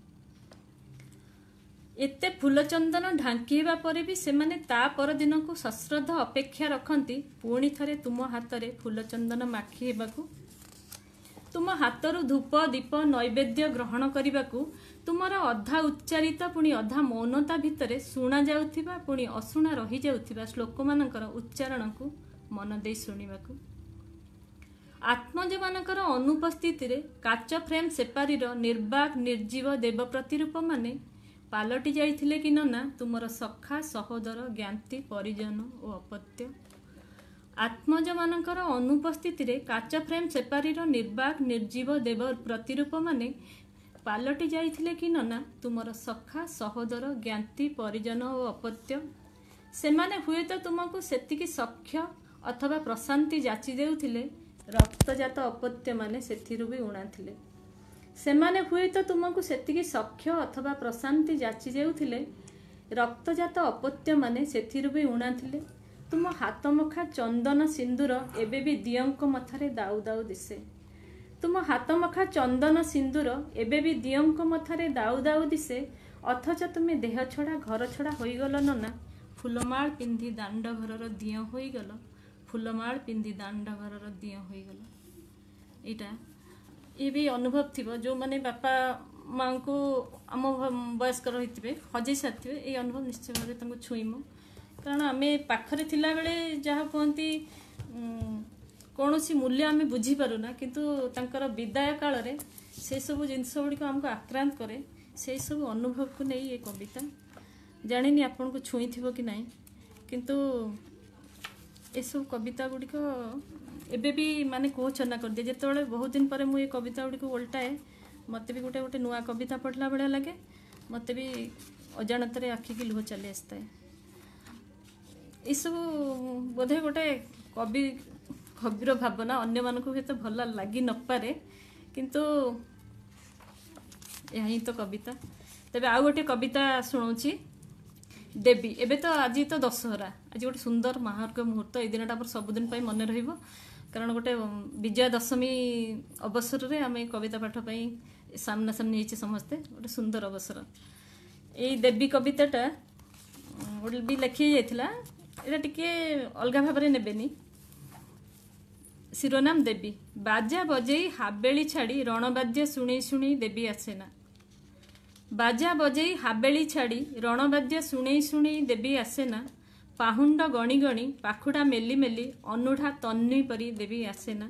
ଏତେ ଫୁଲ ଚନ୍ଦନ ଢାଙ୍କି ହେବା ପରେ ବି ସେମାନେ ତା ପରଦିନକୁ ସଶ୍ରଦ୍ଧ ଅପେକ୍ଷା ରଖନ୍ତି ପୁଣି ଥରେ ତୁମ ହାତରେ ଫୁଲ ଚନ୍ଦନ ମାଖି ହେବାକୁ ତୁମ ହାତରୁ ଧୂପ ଦୀପ ନୈବେଦ୍ୟ ଗ୍ରହଣ କରିବାକୁ ତୁମର ଅଧା ଉଚ୍ଚାରିତ ପୁଣି ଅଧା ମୌନତା ଭିତରେ ଶୁଣାଯାଉଥିବା ପୁଣି ଅଶୁଣା ରହିଯାଉଥିବା ଶ୍ଳୋକମାନଙ୍କର ଉଚ୍ଚାରଣକୁ ମନ ଦେଇ ଶୁଣିବାକୁ ଆତ୍ମଜମାନଙ୍କର ଅନୁପସ୍ଥିତିରେ କାଚ ଫ୍ରେମ୍ ସେପାରୀର ନିର୍ବାକ ନିର୍ଜୀବ ଦେବ ପ୍ରତିରୂପମାନେ ପାଲଟି ଯାଇଥିଲେ କି ନନା ତୁମର ସଖା ସହୋଦର ଜ୍ଞାତି ପରିଜନ ଓ ଅପତ୍ୟ ଆତ୍ମଜମାନଙ୍କର ଅନୁପସ୍ଥିତିରେ କାଚ ଫ୍ରେମ୍ ସେପାରିର ନିର୍ବାକ ନିର୍ଜୀବ ଦେବ ପ୍ରତିରୂପମାନେ ପାଲଟି ଯାଇଥିଲେ କି ନନା ତୁମର ସଖା ସହୋଦର ଜ୍ଞାତି ପରିଜନ ଓ ଅପତ୍ୟ ସେମାନେ ହୁଏତ ତୁମକୁ ସେତିକି ସକ୍ଷ ଅଥବା ପ୍ରଶାନ୍ତି ଯାଚି ଦେଉଥିଲେ ରକ୍ତଜାତ ଅପତ୍ୟମାନେ ସେଥିରୁ ବି ଉଣାଥିଲେ ସେମାନେ ହୁଏତ ତୁମକୁ ସେତିକି ସକ୍ଷ ଅଥବା ପ୍ରଶାନ୍ତି ଯାଚି ଦେଉଥିଲେ ରକ୍ତଜାତ ଅପତ୍ୟମାନେ ସେଥିରୁ ବି ଉଣାଥିଲେ ତୁମ ହାତମଖା ଚନ୍ଦନ ସିନ୍ଦୁର ଏବେ ବି ଦିଅଙ୍କ ମଥାରେ ଦାଉ ଦାଉ ଦିଶେ ତୁମ ହାତମଖା ଚନ୍ଦନ ସିନ୍ଦୁର ଏବେ ବି ଦିଅଙ୍କ ମଥାରେ ଦାଉ ଦାଉ ଦିଶେ ଅଥଚ ତୁମେ ଦେହ ଛଡ଼ା ଘର ଛଡ଼ା ହୋଇଗଲ ନନା ଫୁଲମାଳ ପିନ୍ଧି ଦାଣ୍ଡ ଘରର ଦିଅଁ ହୋଇଗଲ ଫୁଲମାଳ ପିନ୍ଧି ଦାଣ୍ଡ ଘରର ଦିଅଁ ହୋଇଗଲ ଏଇଟା ଇଏ ବି ଅନୁଭବ ଥିବ ଯେଉଁମାନେ ବାପା ମାଆଙ୍କୁ ଆମ ବୟସ୍କ ରହିଥିବେ ହଜେଇ ସାରିଥିବେ ଏଇ ଅନୁଭବ ନିଶ୍ଚୟ ଭାବରେ ତାଙ୍କୁ ଛୁଇଁବ କାରଣ ଆମେ ପାଖରେ ଥିଲାବେଳେ ଯାହା କୁହନ୍ତି କୌଣସି ମୂଲ୍ୟ ଆମେ ବୁଝିପାରୁନା କିନ୍ତୁ ତାଙ୍କର ବିଦାୟ କାଳରେ ସେସବୁ ଜିନିଷ ଗୁଡ଼ିକ ଆମକୁ ଆକ୍ରାନ୍ତ କରେ ସେସବୁ ଅନୁଭବକୁ ନେଇ ଏ କବିତା ଜାଣିନି ଆପଣଙ୍କୁ ଛୁଇଁଥିବ କି ନାହିଁ କିନ୍ତୁ ଏସବୁ କବିତା ଗୁଡ଼ିକ ଏବେ ବି ମାନେ କୋହଚନା କରିଦିଏ ଯେତେବେଳେ ବହୁତ ଦିନ ପରେ ମୁଁ ଏ କବିତା ଗୁଡ଼ିକୁ ଓଲଟାଏ ମୋତେ ବି ଗୋଟେ ଗୋଟେ ନୂଆ କବିତା ପଢ଼ିଲା ଭଳିଆ ଲାଗେ ମୋତେ ବି ଅଜାଣତରେ ଆଖିକି ଲୁହ ଚାଲି ଆସିଥାଏ ଏସବୁ ବୋଧେ ଗୋଟେ କବି କବିର ଭାବନା ଅନ୍ୟମାନଙ୍କୁ ହୁଏତ ଭଲ ଲାଗି ନପାରେ କିନ୍ତୁ ଏହା ହିଁ ତ କବିତା ତେବେ ଆଉ ଗୋଟେ କବିତା ଶୁଣଉଛି ଦେବୀ ଏବେ ତ ଆଜି ତ ଦଶହରା ଆଜି ଗୋଟେ ସୁନ୍ଦର ମହାର୍ଘ ମୁହୂର୍ତ୍ତ ଏଇ ଦିନଟା ଆମର ସବୁଦିନ ପାଇଁ ମନେ ରହିବ କାରଣ ଗୋଟେ ବିଜୟା ଦଶମୀ ଅବସରରେ ଆମେ କବିତା ପାଠ ପାଇଁ ସାମ୍ନା ସାମ୍ନି ହେଇଛେ ସମସ୍ତେ ଗୋଟେ ସୁନ୍ଦର ଅବସର ଏଇ ଦେବୀ କବିତାଟା ଗୋଟେ ବି ଲେଖି ହେଇଯାଇଥିଲା ଏଇଟା ଟିକିଏ ଅଲଗା ଭାବରେ ନେବେନି ଶିରୋନାମ ଦେବୀ ବାଜା ବଜେଇ ହାବେଳି ଛାଡ଼ି ରଣବାଦ୍ୟ ଶୁଣି ଶୁଣି ଦେବୀ ଆସେନା ବାଜା ବଜେଇ ହାବେଳି ଛାଡ଼ି ରଣବାଦ୍ୟ ଶୁଣେଇ ଶୁଣେଇ ଦେବୀ ଆସେନା ପାହୁଣ୍ଡ ଗଣି ଗଣି ପାଖୁଡ଼ା ମେଲି ମେଲି ଅନୁଢା ତନ୍ନି ପରି ଦେବୀ ଆସେନା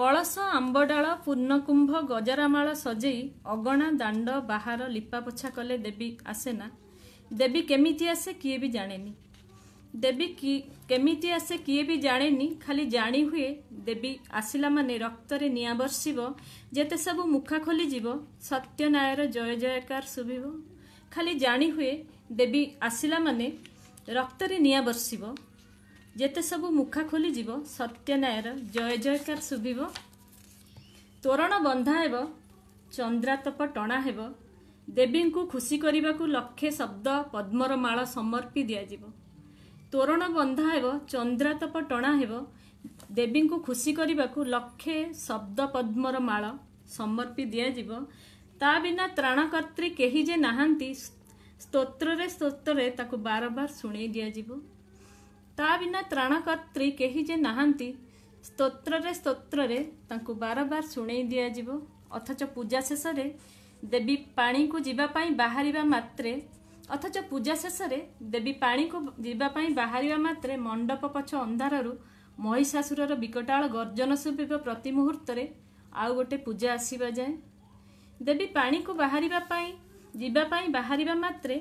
କଳସ ଆମ୍ବଡାଳ ପୂର୍ଣ୍ଣକୁମ୍ଭ ଗଜରାମାଳ ସଜେଇ ଅଗଣା ଦାଣ୍ଡ ବାହାର ଲିପାପୋଛା କଲେ ଦେବୀ ଆସେନା ଦେବୀ କେମିତି ଆସେ କିଏ ବି ଜାଣେନି ଦେବୀ କେମିତି ଆସେ କିଏ ବି ଜାଣେନି ଖାଲି ଜାଣି ହୁଏ ଦେବୀ ଆସିଲା ମାନେ ରକ୍ତରେ ନିଆଁ ବର୍ଷିବ ଯେତେ ସବୁ ମୁଖା ଖୋଲିଯିବ ସତ୍ୟନାୟର ଜୟ ଜୟକାର ଶୁଭିବ ଖାଲି ଜାଣି ହୁଏ ଦେବୀ ଆସିଲା ମାନେ ରକ୍ତରେ ନିଆଁ ବର୍ଷିବ ଯେତେ ସବୁ ମୁଖା ଖୋଲିଯିବ ସତ୍ୟନାୟର ଜୟ ଜୟକାର ଶୁଭିବ ତୋରଣ ବନ୍ଧା ହେବ ଚନ୍ଦ୍ରାତପ ଟଣା ହେବ ଦେବୀଙ୍କୁ ଖୁସି କରିବାକୁ ଲକ୍ଷେ ଶବ୍ଦ ପଦ୍ମର ମାଳ ସମର୍ପି ଦିଆଯିବ ତୋରଣ ବନ୍ଧା ହେବ ଚନ୍ଦ୍ରାତପ ଟଣା ହେବ ଦେବୀଙ୍କୁ ଖୁସି କରିବାକୁ ଲକ୍ଷେ ଶବ୍ଦ ପଦ୍ମର ମାଳ ସମର୍ପି ଦିଆଯିବ ତା ବିନା ତ୍ରାଣକର୍ତ୍ତୀ କେହି ଯେ ନାହାନ୍ତି ସ୍ତୋତ୍ରରେ ସ୍ତୋତ୍ରରେ ତାକୁ ବାରବାର ଶୁଣେଇ ଦିଆଯିବ ତା ବିନା ତ୍ରାଣକର୍ତ୍ତୀ କେହି ଯେ ନାହାନ୍ତି ସ୍ତୋତ୍ରରେ ସ୍ତୋତ୍ରରେ ତାଙ୍କୁ ବାରବାର ଶୁଣେଇ ଦିଆଯିବ ଅଥଚ ପୂଜା ଶେଷରେ ଦେବୀ ପାଣିକୁ ଯିବା ପାଇଁ ବାହାରିବା ମାତ୍ରେ ଅଥଚ ପୂଜା ଶେଷରେ ଦେବୀ ପାଣିକୁ ଯିବା ପାଇଁ ବାହାରିବା ମାତ୍ରେ ମଣ୍ଡପ ପଛ ଅନ୍ଧାରରୁ ମହିଷାସୁରର ବିକଟାଳ ଗର୍ଜନ ଶୁଭିବ ପ୍ରତି ମୁହୂର୍ତ୍ତରେ ଆଉ ଗୋଟେ ପୂଜା ଆସିବା ଯାଏ ଦେବୀ ପାଣିକୁ ବାହାରିବା ପାଇଁ ଯିବା ପାଇଁ ବାହାରିବା ମାତ୍ରେ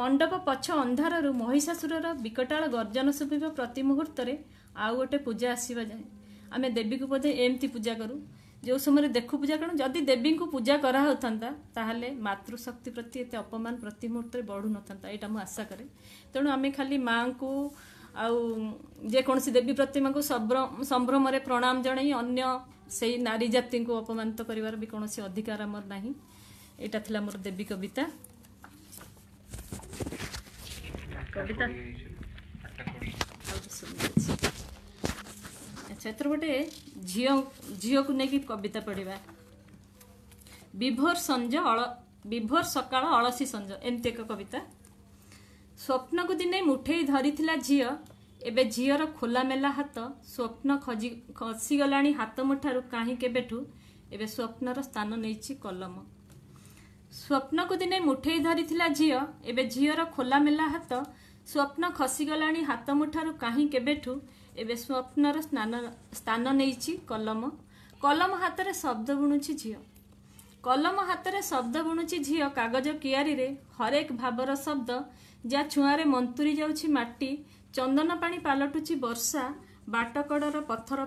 ମଣ୍ଡପ ପଛ ଅନ୍ଧାରରୁ ମହିଷାସୁରର ବିକଟାଳ ଗର୍ଜନ ଶୁଭିବ ପ୍ରତି ମୁହୂର୍ତ୍ତରେ ଆଉ ଗୋଟେ ପୂଜା ଆସିବା ଯାଏ ଆମେ ଦେବୀକୁ ବୋଧେ ଏମିତି ପୂଜା କରୁ ଯେଉଁ ସମୟରେ ଦେଖୁ ପୂଜା କାରଣ ଯଦି ଦେବୀଙ୍କୁ ପୂଜା କରାହେଉଥାନ୍ତା ତାହେଲେ ମାତୃଶକ୍ତି ପ୍ରତି ଏତେ ଅପମାନ ପ୍ରତି ମୁହୂର୍ତ୍ତରେ ବଢ଼ୁନଥାନ୍ତା ଏଇଟା ମୁଁ ଆଶା କରେ ତେଣୁ ଆମେ ଖାଲି ମାଆଙ୍କୁ ଆଉ ଯେକୌଣସି ଦେବୀ ପ୍ରତିମାକୁ ସମ୍ଭ୍ରମରେ ପ୍ରଣାମ ଜଣାଇ ଅନ୍ୟ ସେଇ ନାରୀ ଜାତିଙ୍କୁ ଅପମାନିତ କରିବାର ବି କୌଣସି ଅଧିକାର ଆମର ନାହିଁ ଏଇଟା ଥିଲା ମୋର ଦେବୀ କବିତା କବିତା ସେଥିରୁ ଗୋଟେ ଝିଅ ଝିଅକୁ ନେଇକି କବିତା ପଢ଼ିବା ବିଭୋର ସଞ୍ଜ ଅଳ ବିଭୋର ସକାଳ ଅଳସୀ ସଞ୍ଜ ଏମିତି ଏକ କବିତା ସ୍ୱପ୍ନକୁ ଦିନେ ମୁଠେଇ ଧରିଥିଲା ଝିଅ ଏବେ ଝିଅର ଖୋଲାମେଲା ହାତ ସ୍ୱପ୍ନ ଖଜି ଖସିଗଲାଣି ହାତ ମୁଠାରୁ କାହିଁ କେବେଠୁ ଏବେ ସ୍ୱପ୍ନର ସ୍ଥାନ ନେଇଛି କଲମ ସ୍ୱପ୍ନକୁ ଦିନେ ମୁଠେଇ ଧରିଥିଲା ଝିଅ ଏବେ ଝିଅର ଖୋଲାମେଲା ହାତ ସ୍ୱପ୍ନ ଖସିଗଲାଣି ହାତ ମୁଠାରୁ କାହିଁ କେବେଠୁ ଏବେ ସ୍ୱପ୍ନର ସ୍ନାନ ସ୍ଥାନ ନେଇଛି କଲମ କଲମ ହାତରେ ଶବ୍ଦ ବୁଣୁଛି ଝିଅ କଲମ ହାତରେ ଶବ୍ଦ ବୁଣୁଛି ଝିଅ କାଗଜ କିଆରିରେ ହରେକ ଭାବର ଶବ୍ଦ ଯା ଛୁଆଁରେ ମନ୍ତୁରି ଯାଉଛି ମାଟି ଚନ୍ଦନ ପାଣି ପାଲଟୁଛି ବର୍ଷା ବାଟକଡ଼ର ପଥର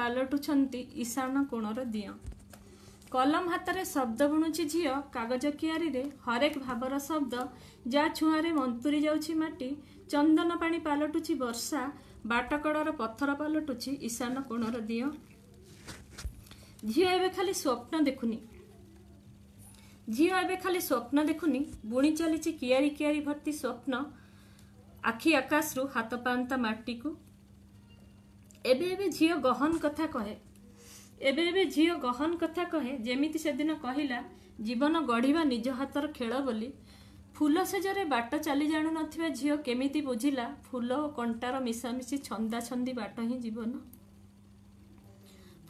ପାଲଟୁଛନ୍ତି ଇଶାନ କୋଣର ଦିଅଁ କଲମ ହାତରେ ଶବ୍ଦ ବୁଣୁଛି ଝିଅ କାଗଜ କିଆରିରେ ହରେକ ଭାବର ଶବ୍ଦ ଯା ଛୁଆରେ ମନ୍ତୁରି ଯାଉଛି ମାଟି ଚନ୍ଦନ ପାଣି ପାଲଟୁଛି ବର୍ଷା ବାଟକଡ଼ର ପଥର ପାଲଟୁଛି ଈଶାନ କୋଣର ଦିଅ ଝିଅ ଏବେ ଖାଲି ସ୍ୱପ୍ନ ଦେଖୁନି ଝିଅ ଏବେ ଖାଲି ସ୍ୱପ୍ନ ଦେଖୁନି ବୁଣି ଚାଲିଛି କିଆରି କିଆରି ଭର୍ତ୍ତି ସ୍ୱପ୍ନ ଆଖି ଆକାଶରୁ ହାତ ପାଆନ୍ତା ମାଟିକୁ ଏବେ ଏବେ ଝିଅ ଗହନ କଥା କହେ ଏବେ ଏବେ ଝିଅ ଗହନ କଥା କହେ ଯେମିତି ସେଦିନ କହିଲା ଜୀବନ ଗଢ଼ିବା ନିଜ ହାତର ଖେଳ ବୋଲି ଫୁଲ ସେଜରେ ବାଟ ଚାଲି ଜାଣୁନଥିବା ଝିଅ କେମିତି ବୁଝିଲା ଫୁଲ ଓ କଣ୍ଟାର ମିଶାମିଶି ଛନ୍ଦା ଛନ୍ଦି ବାଟ ହିଁ ଜୀବନ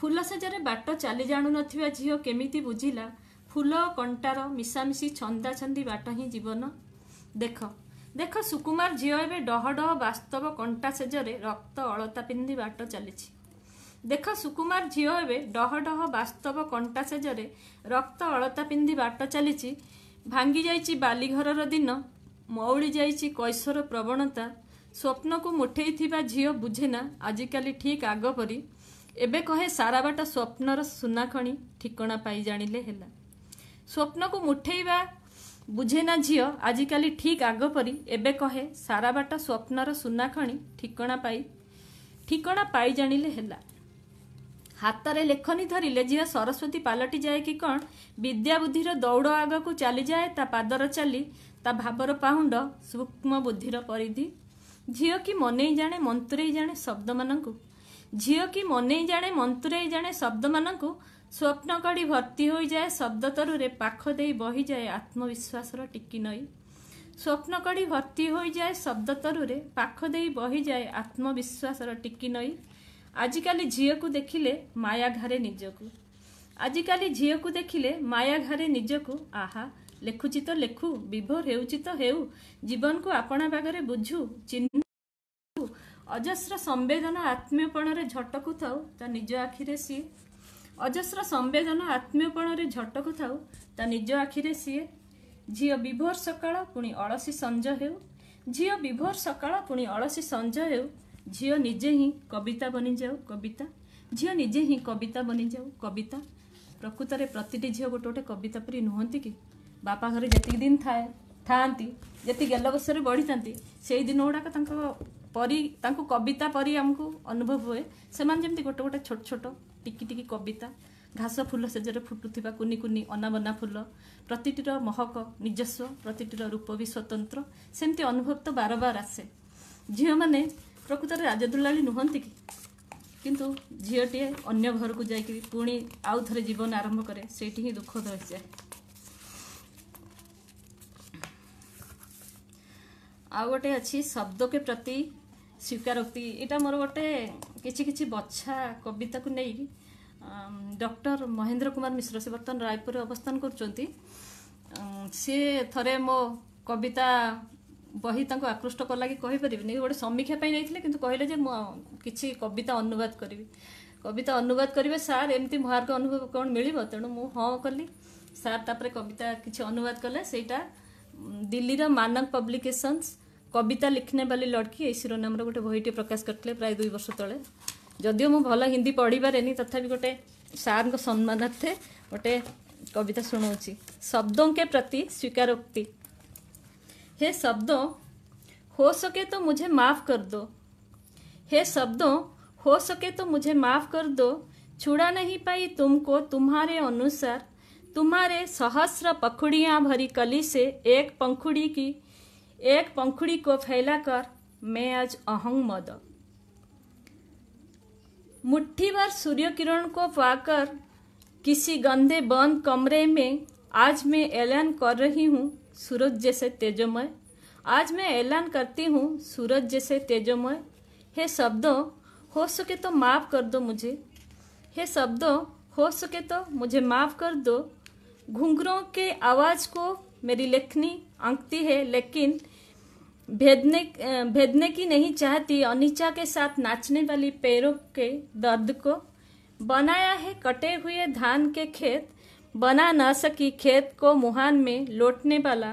ଫୁଲ ସେଜରେ ବାଟ ଚାଲି ଜାଣୁନଥିବା ଝିଅ କେମିତି ବୁଝିଲା ଫୁଲ ଓ କଣ୍ଟାର ମିଶାମିଶି ଛନ୍ଦା ଛନ୍ଦି ବାଟ ହିଁ ଜୀବନ ଦେଖ ଦେଖ ସୁକୁମାର ଝିଅ ଏବେ ଡହ ଡହ ବାସ୍ତବ କଣ୍ଟା ସେଜରେ ରକ୍ତ ଅଳତା ପିନ୍ଧି ବାଟ ଚାଲିଛି ଦେଖ ସୁକୁମାର ଝିଅ ଏବେ ଡହ ଡହ ବାସ୍ତବ କଣ୍ଟା ସେଜରେ ରକ୍ତ ଅଳତା ପିନ୍ଧି ବାଟ ଚାଲିଛି ଭାଙ୍ଗି ଯାଇଛି ବାଲିଘରର ଦିନ ମଉଳି ଯାଇଛି କୈଶର ପ୍ରବଣତା ସ୍ୱପ୍ନକୁ ମୁଠେଇଥିବା ଝିଅ ବୁଝେନା ଆଜିକାଲି ଠିକ୍ ଆଗ ପରି ଏବେ କହେ ସାରା ବାଟ ସ୍ୱପ୍ନର ସୁନାଖଣି ଠିକଣା ପାଇ ଜାଣିଲେ ହେଲା ସ୍ୱପ୍ନକୁ ମୁଠେଇବା ବୁଝେନା ଝିଅ ଆଜିକାଲି ଠିକ୍ ଆଗ ପରି ଏବେ କହେ ସାରା ବାଟ ସ୍ୱପ୍ନର ସୁନାଖଣି ଠିକଣା ପାଇ ଠିକଣା ପାଇ ଜାଣିଲେ ହେଲା ହାତରେ ଲେଖନୀ ଧରିଲେ ଝିଅ ସରସ୍ୱତୀ ପାଲଟି ଯାଏ କି କ'ଣ ବିଦ୍ୟାବୁଦ୍ଧିର ଦୌଡ଼ ଆଗକୁ ଚାଲିଯାଏ ତା ପାଦର ଚାଲି ତା ଭାବର ପାହୁଣ୍ଡ ସୂକ୍ଷ୍ମ ବୁଦ୍ଧିର ପରିଧି ଝିଅ କି ମନେଇ ଜାଣେ ମନ୍ତୁରେଇ ଜାଣେ ଶବ୍ଦମାନଙ୍କୁ ଝିଅ କି ମନେଇ ଜାଣେ ମନ୍ତୁରେଇ ଜାଣେ ଶବ୍ଦମାନଙ୍କୁ ସ୍ୱପ୍ନ କଢ଼ି ଭର୍ତ୍ତି ହୋଇଯାଏ ଶବ୍ଦ ତରୁରେ ପାଖ ଦେଇ ବହିଯାଏ ଆତ୍ମବିଶ୍ୱାସର ଟିକି ନଈ ସ୍ୱପ୍ନ କଢ଼ି ଭର୍ତ୍ତି ହୋଇଯାଏ ଶବ୍ଦ ତରୁରେ ପାଖ ଦେଇ ବହିଯାଏ ଆତ୍ମବିଶ୍ୱାସର ଟିକି ନଈ ଆଜିକାଲି ଝିଅକୁ ଦେଖିଲେ ମାୟା ଘରେ ନିଜକୁ ଆଜିକାଲି ଝିଅକୁ ଦେଖିଲେ ମାୟା ଘରେ ନିଜକୁ ଆହା ଲେଖୁଛି ତ ଲେଖୁ ବିଭୋର ହେଉଛି ତ ହେଉ ଜୀବନକୁ ଆପଣା ପାଖରେ ବୁଝୁ ଚିହ୍ନୁ ଅଜସ୍ର ସମ୍ବେଦନା ଆତ୍ମୀୟପଣରେ ଝଟକୁ ଥାଉ ତା ନିଜ ଆଖିରେ ସିଏ ଅଜସ୍ର ସମ୍ବେଦନା ଆତ୍ମୀୟପଣରେ ଝଟକୁ ଥାଉ ତା ନିଜ ଆଖିରେ ସିଏ ଝିଅ ବିଭୋର ସକାଳ ପୁଣି ଅଳସୀ ସଞ୍ଜ ହେଉ ଝିଅ ବିଭୋର ସକାଳ ପୁଣି ଅଳସୀ ସଞ୍ଜ ହେଉ ଝିଅ ନିଜେ ହିଁ କବିତା ବନିଯାଉ କବିତା ଝିଅ ନିଜେ ହିଁ କବିତା ବନିଯାଉ କବିତା ପ୍ରକୃତରେ ପ୍ରତିଟି ଝିଅ ଗୋଟେ ଗୋଟେ କବିତା ପରି ନୁହନ୍ତି କି ବାପା ଘରେ ଯେତିକି ଦିନ ଥାଏ ଥାଆନ୍ତି ଯେତିକି ଗେଲ ବର୍ଷରେ ବଢ଼ିଥାନ୍ତି ସେଇ ଦିନ ଗୁଡ଼ାକ ତାଙ୍କ ପରି ତାଙ୍କୁ କବିତା ପରି ଆମକୁ ଅନୁଭବ ହୁଏ ସେମାନେ ଯେମିତି ଗୋଟେ ଗୋଟେ ଛୋଟ ଛୋଟ ଟିକି ଟିକି କବିତା ଘାସ ଫୁଲ ସେଜରେ ଫୁଟୁଥିବା କୁନି କୁନି ଅନାବନା ଫୁଲ ପ୍ରତିଟିର ମହକ ନିଜସ୍ୱ ପ୍ରତିଟିର ରୂପ ବି ସ୍ୱତନ୍ତ୍ର ସେମିତି ଅନୁଭବ ତ ବାରବାର ଆସେ ଝିଅମାନେ ପ୍ରକୃତରେ ରାଜଦୁଲାଳୀ ନୁହନ୍ତି କି କିନ୍ତୁ ଝିଅଟିଏ ଅନ୍ୟ ଘରକୁ ଯାଇକି ପୁଣି ଆଉ ଥରେ ଜୀବନ ଆରମ୍ଭ କରେ ସେଇଠି ହିଁ ଦୁଃଖ ଧରିଯାଏ ଆଉ ଗୋଟେ ଅଛି ଶବ୍ଦକେ ପ୍ରତି ସ୍ୱୀକାରୋକ୍ତି ଏଇଟା ମୋର ଗୋଟେ କିଛି କିଛି ବଛା କବିତାକୁ ନେଇ ଡକ୍ଟର ମହେନ୍ଦ୍ର କୁମାର ମିଶ୍ର ସେ ବର୍ତ୍ତମାନ ରାୟପୁରରେ ଅବସ୍ଥାନ କରୁଛନ୍ତି ସିଏ ଥରେ ମୋ କବିତା ବହି ତାଙ୍କୁ ଆକୃଷ୍ଟ କଲା କି କହିପାରିବିନି ଗୋଟେ ସମୀକ୍ଷା ପାଇଁ ଯାଇଥିଲେ କିନ୍ତୁ କହିଲେ ଯେ ମୁଁ କିଛି କବିତା ଅନୁବାଦ କରିବି କବିତା ଅନୁବାଦ କରିବେ ସାର୍ ଏମିତି ମହାର୍ଗ ଅନୁଭବ କ'ଣ ମିଳିବ ତେଣୁ ମୁଁ ହଁ କଲି ସାର୍ ତାପରେ କବିତା କିଛି ଅନୁବାଦ କଲେ ସେଇଟା ଦିଲ୍ଲୀର ମାନକ ପବ୍ଲିକେସନ୍ସ କବିତା ଲେଖିନେ ବାଲି ଲଡ଼କି ଏଇ ଶିରୋନାମର ଗୋଟେ ବହିଟିଏ ପ୍ରକାଶ କରିଥିଲେ ପ୍ରାୟ ଦୁଇ ବର୍ଷ ତଳେ ଯଦିଓ ମୁଁ ଭଲ ହିନ୍ଦୀ ପଢ଼ିପାରେନି ତଥାପି ଗୋଟେ ସାର୍ଙ୍କ ସମ୍ମାନାର୍ଥେ ଗୋଟେ କବିତା ଶୁଣାଉଛି ଶବ୍ଦଙ୍କେ ପ୍ରତି ସ୍ୱୀକାରୋକ୍ତି हे शब्दों हो सके तो मुझे माफ़ कर दो हे शब्दों हो सके तो मुझे माफ़ कर दो छुड़ा नहीं पाई तुमको तुम्हारे अनुसार तुम्हारे सहस्र पखुड़िया भरी कली से एक पंखुड़ी की एक पंखुड़ी को फैलाकर मैं आज अहंग मद मुट्ठी भर सूर्य किरण को पाकर किसी गंदे बंद कमरे में आज मैं ऐलान कर रही हूँ सूरज जैसे तेजोमय आज मैं ऐलान करती हूँ सूरज जैसे तेजोमय हे शब्दों हो सके तो माफ़ कर दो मुझे हे शब्दों हो सके तो मुझे माफ़ कर दो घुंघरों के आवाज़ को मेरी लेखनी आंकती है लेकिन भेदने भेदने की नहीं चाहती अनिचा के साथ नाचने वाली पैरों के दर्द को बनाया है कटे हुए धान के खेत बना न सकी खेत को मुहान में लौटने वाला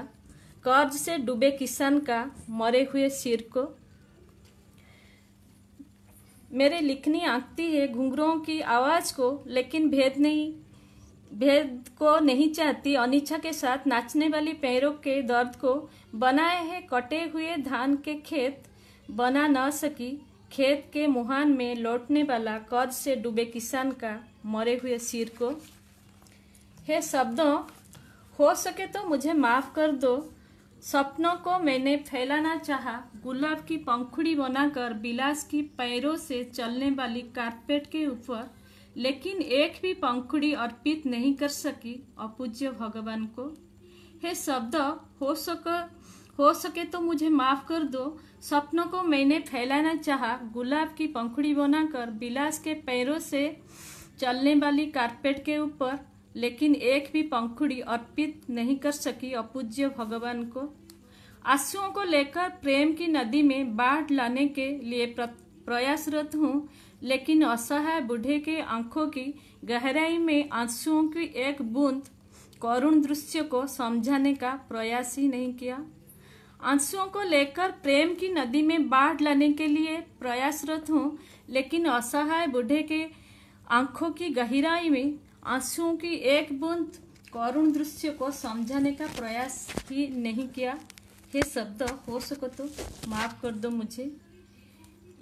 कर्ज से डूबे किसान का मरे हुए सिर को मेरे लिखनी आंकती है घुंघरों की आवाज़ को लेकिन भेद नहीं भेद को नहीं चाहती अनिच्छा के साथ नाचने वाली पैरों के दर्द को बनाए है कटे हुए धान के खेत बना न सकी खेत के मुहान में लौटने वाला कर्ज से डूबे किसान का मरे हुए सिर को हे शब्दों हो सके तो मुझे माफ कर दो सपनों को मैंने फैलाना चाहा गुलाब की पंखुड़ी बनाकर बिलास की पैरों से चलने वाली कारपेट के ऊपर लेकिन एक भी पंखुड़ी अर्पित नहीं कर सकी अपूज्य भगवान को हे शब्द हो सको हो सके तो मुझे माफ कर दो सपनों को मैंने फैलाना चाहा गुलाब की पंखुड़ी बनाकर बिलास के पैरों से चलने वाली कारपेट के ऊपर लेकिन एक भी पंखुड़ी अर्पित नहीं कर सकी अपूज्य भगवान को आंसुओं को लेकर प्रेम की नदी में बाढ़ लाने के लिए प्रयासरत हूँ लेकिन असहाय बूढ़े के आंखों की गहराई में आंसुओं की एक बूंद करुण दृश्य को समझाने का प्रयास ही नहीं किया आंसुओं को लेकर प्रेम की नदी में बाढ़ लाने के लिए प्रयासरत हूँ लेकिन असहाय बूढ़े के आंखों की गहराई में आंसुओं की एक बूंद करुण दृश्य को समझाने का प्रयास ही नहीं किया हे शब्द हो सको तो माफ कर दो मुझे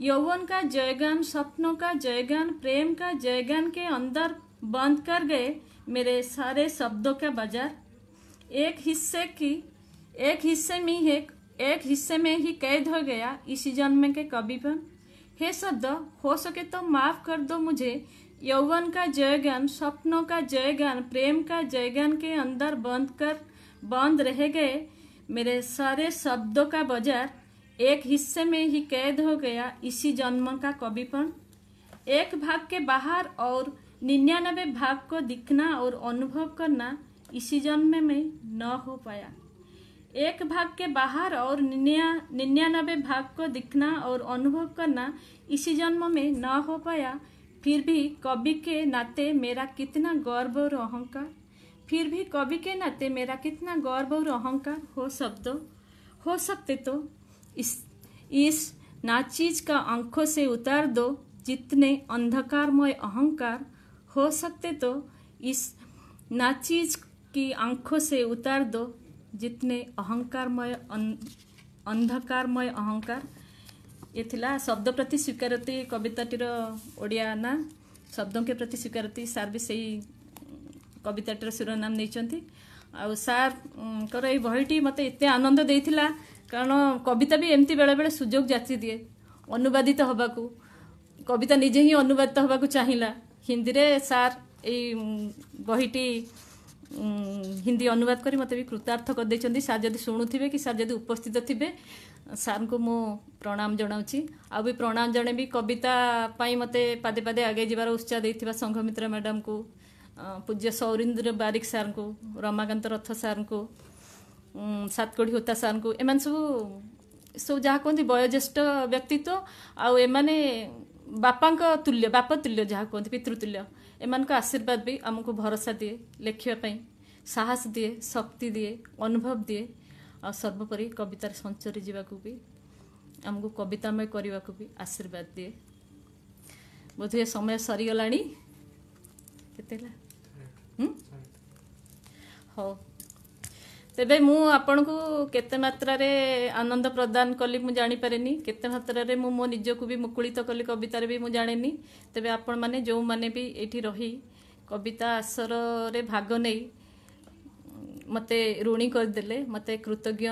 यौवन का जयगान सपनों का जयगान प्रेम का जयगान के अंदर बंद कर गए मेरे सारे शब्दों का बाजार एक हिस्से की एक हिस्से में है एक हिस्से में ही कैद हो गया इसी जन्म के कभी पर हे शब्द हो सके तो माफ कर दो मुझे यौवन का जयगान सपनों का जयगान प्रेम का जयगान के अंदर बंद कर बंद रह गए मेरे सारे शब्दों का बाजार एक हिस्से में ही कैद हो गया इसी जन्म का कविपन एक भाग के बाहर और निन्यानबे भाग को दिखना और अनुभव करना इसी जन्म में न हो पाया एक भाग के बाहर और निन्या निन्यानबे भाग को दिखना और अनुभव करना इसी जन्म में न हो पाया फिर भी कवि के नाते मेरा कितना गौरव और अहंकार फिर भी कवि के नाते मेरा कितना गौरव और अहंकार हो शब्दों हो सकते तो इस इस नाचीज का आंखों से उतार दो जितने अंधकारमय अहंकार हो सकते तो इस नाचीज की आंखों से उतार दो जितने अहंकारमय अं, अंधकारमय अहंकार ये शब्द प्रति स्वीकारती कविता ओडिया ना शब्दों के प्रति स्वीकारती सार भी सही कविताटीर शिरोनाम आ सार कर ए बहीटी मते आनंद देथिला कारण कविता भी एमती बेले बेले सुजोग जाती दिए अनुवादित हबाकु कविता निजे ही अनुवादित होगा चाहिला हिंदी में सार ए बहीटी हिंदी अनुवाद कर मत भी कृतार्थ करदे सार जब शुणुवे कि सार जब उपस्थित थे सार को मु प्रणाम जनाऊँगी आउ भी प्रणाम जन भी कविता मत पादे पादे आगे जबार उत्साह दे संघमित्र मैडम को पूज्य सौरिंद्र बारिक सार को रमाकांत रथ सार को सातकोड़ी होता सार को एम सब सब जहाँ कहते वयोज्येष व्यक्तित्व आउ एम ବାପାଙ୍କ ତୁଲ୍ୟ ବାପ ତୁଲ୍ୟ ଯାହା କୁହନ୍ତି ପିତୃତୁଲ୍ୟ ଏମାନଙ୍କ ଆଶୀର୍ବାଦ ବି ଆମକୁ ଭରସା ଦିଏ ଲେଖିବା ପାଇଁ ସାହସ ଦିଏ ଶକ୍ତି ଦିଏ ଅନୁଭବ ଦିଏ ଆଉ ସର୍ବୋପରି କବିତାରେ ସଞ୍ଚରି ଯିବାକୁ ବି ଆମକୁ କବିତାମୟ କରିବାକୁ ବି ଆଶୀର୍ବାଦ ଦିଏ ବୋଧହୁଏ ସମୟ ସରିଗଲାଣି କେତେ ହେଲା ହଉ ତେବେ ମୁଁ ଆପଣଙ୍କୁ କେତେ ମାତ୍ରାରେ ଆନନ୍ଦ ପ୍ରଦାନ କଲି ମୁଁ ଜାଣିପାରେନି କେତେ ମାତ୍ରାରେ ମୁଁ ମୋ ନିଜକୁ ବି ମୁକୁଳିତ କଲି କବିତାରେ ବି ମୁଁ ଜାଣେନି ତେବେ ଆପଣମାନେ ଯେଉଁମାନେ ବି ଏଇଠି ରହି କବିତା ଆସରରେ ଭାଗ ନେଇ ମୋତେ ଋଣୀ କରିଦେଲେ ମୋତେ କୃତଜ୍ଞ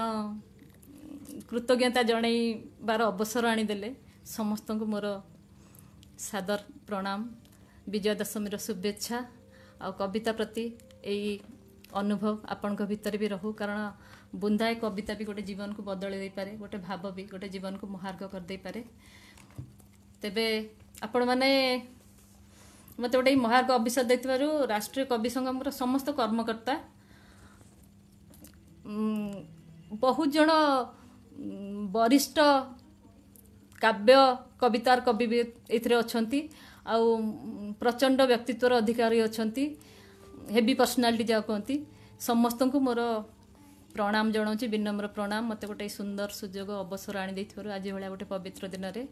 କୃତଜ୍ଞତା ଜଣାଇବାର ଅବସର ଆଣିଦେଲେ ସମସ୍ତଙ୍କୁ ମୋର ସାଦର ପ୍ରଣାମ ବିଜୟ ଦଶମୀର ଶୁଭେଚ୍ଛା ଆଉ କବିତା ପ୍ରତି ଏଇ ଅନୁଭବ ଆପଣଙ୍କ ଭିତରେ ବି ରହୁ କାରଣ ବୁନ୍ଦାଏ କବିତା ବି ଗୋଟେ ଜୀବନକୁ ବଦଳେଇ ଦେଇପାରେ ଗୋଟେ ଭାବ ବି ଗୋଟେ ଜୀବନକୁ ମହାର୍ଗ କରିଦେଇପାରେ ତେବେ ଆପଣମାନେ ମୋତେ ଗୋଟେ ମହାର୍ଗ ଅଭିଶାପ ଦେଇଥିବାରୁ ରାଷ୍ଟ୍ରୀୟ କବି ସଂଘର ସମସ୍ତ କର୍ମକର୍ତ୍ତା ବହୁତ ଜଣ ବରିଷ୍ଠ କାବ୍ୟ କବିତାର କବି ବି ଏଥିରେ ଅଛନ୍ତି ଆଉ ପ୍ରଚଣ୍ଡ ବ୍ୟକ୍ତିତ୍ୱର ଅଧିକାରୀ ଅଛନ୍ତି ହେଭି ପର୍ସନାଲିଟି ଯାହା କୁହନ୍ତି ସମସ୍ତଙ୍କୁ ମୋର ପ୍ରଣାମ ଜଣାଉଛି ବିନମ୍ର ପ୍ରଣାମ ମୋତେ ଗୋଟେ ସୁନ୍ଦର ସୁଯୋଗ ଅବସର ଆଣିଦେଇଥିବାରୁ ଆଜି ଭଳିଆ ଗୋଟେ ପବିତ୍ର ଦିନରେ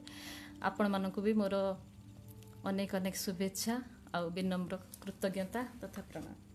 ଆପଣମାନଙ୍କୁ ବି ମୋର ଅନେକ ଅନେକ ଶୁଭେଚ୍ଛା ଆଉ ବିନମ୍ର କୃତଜ୍ଞତା ତଥା ପ୍ରଣାମ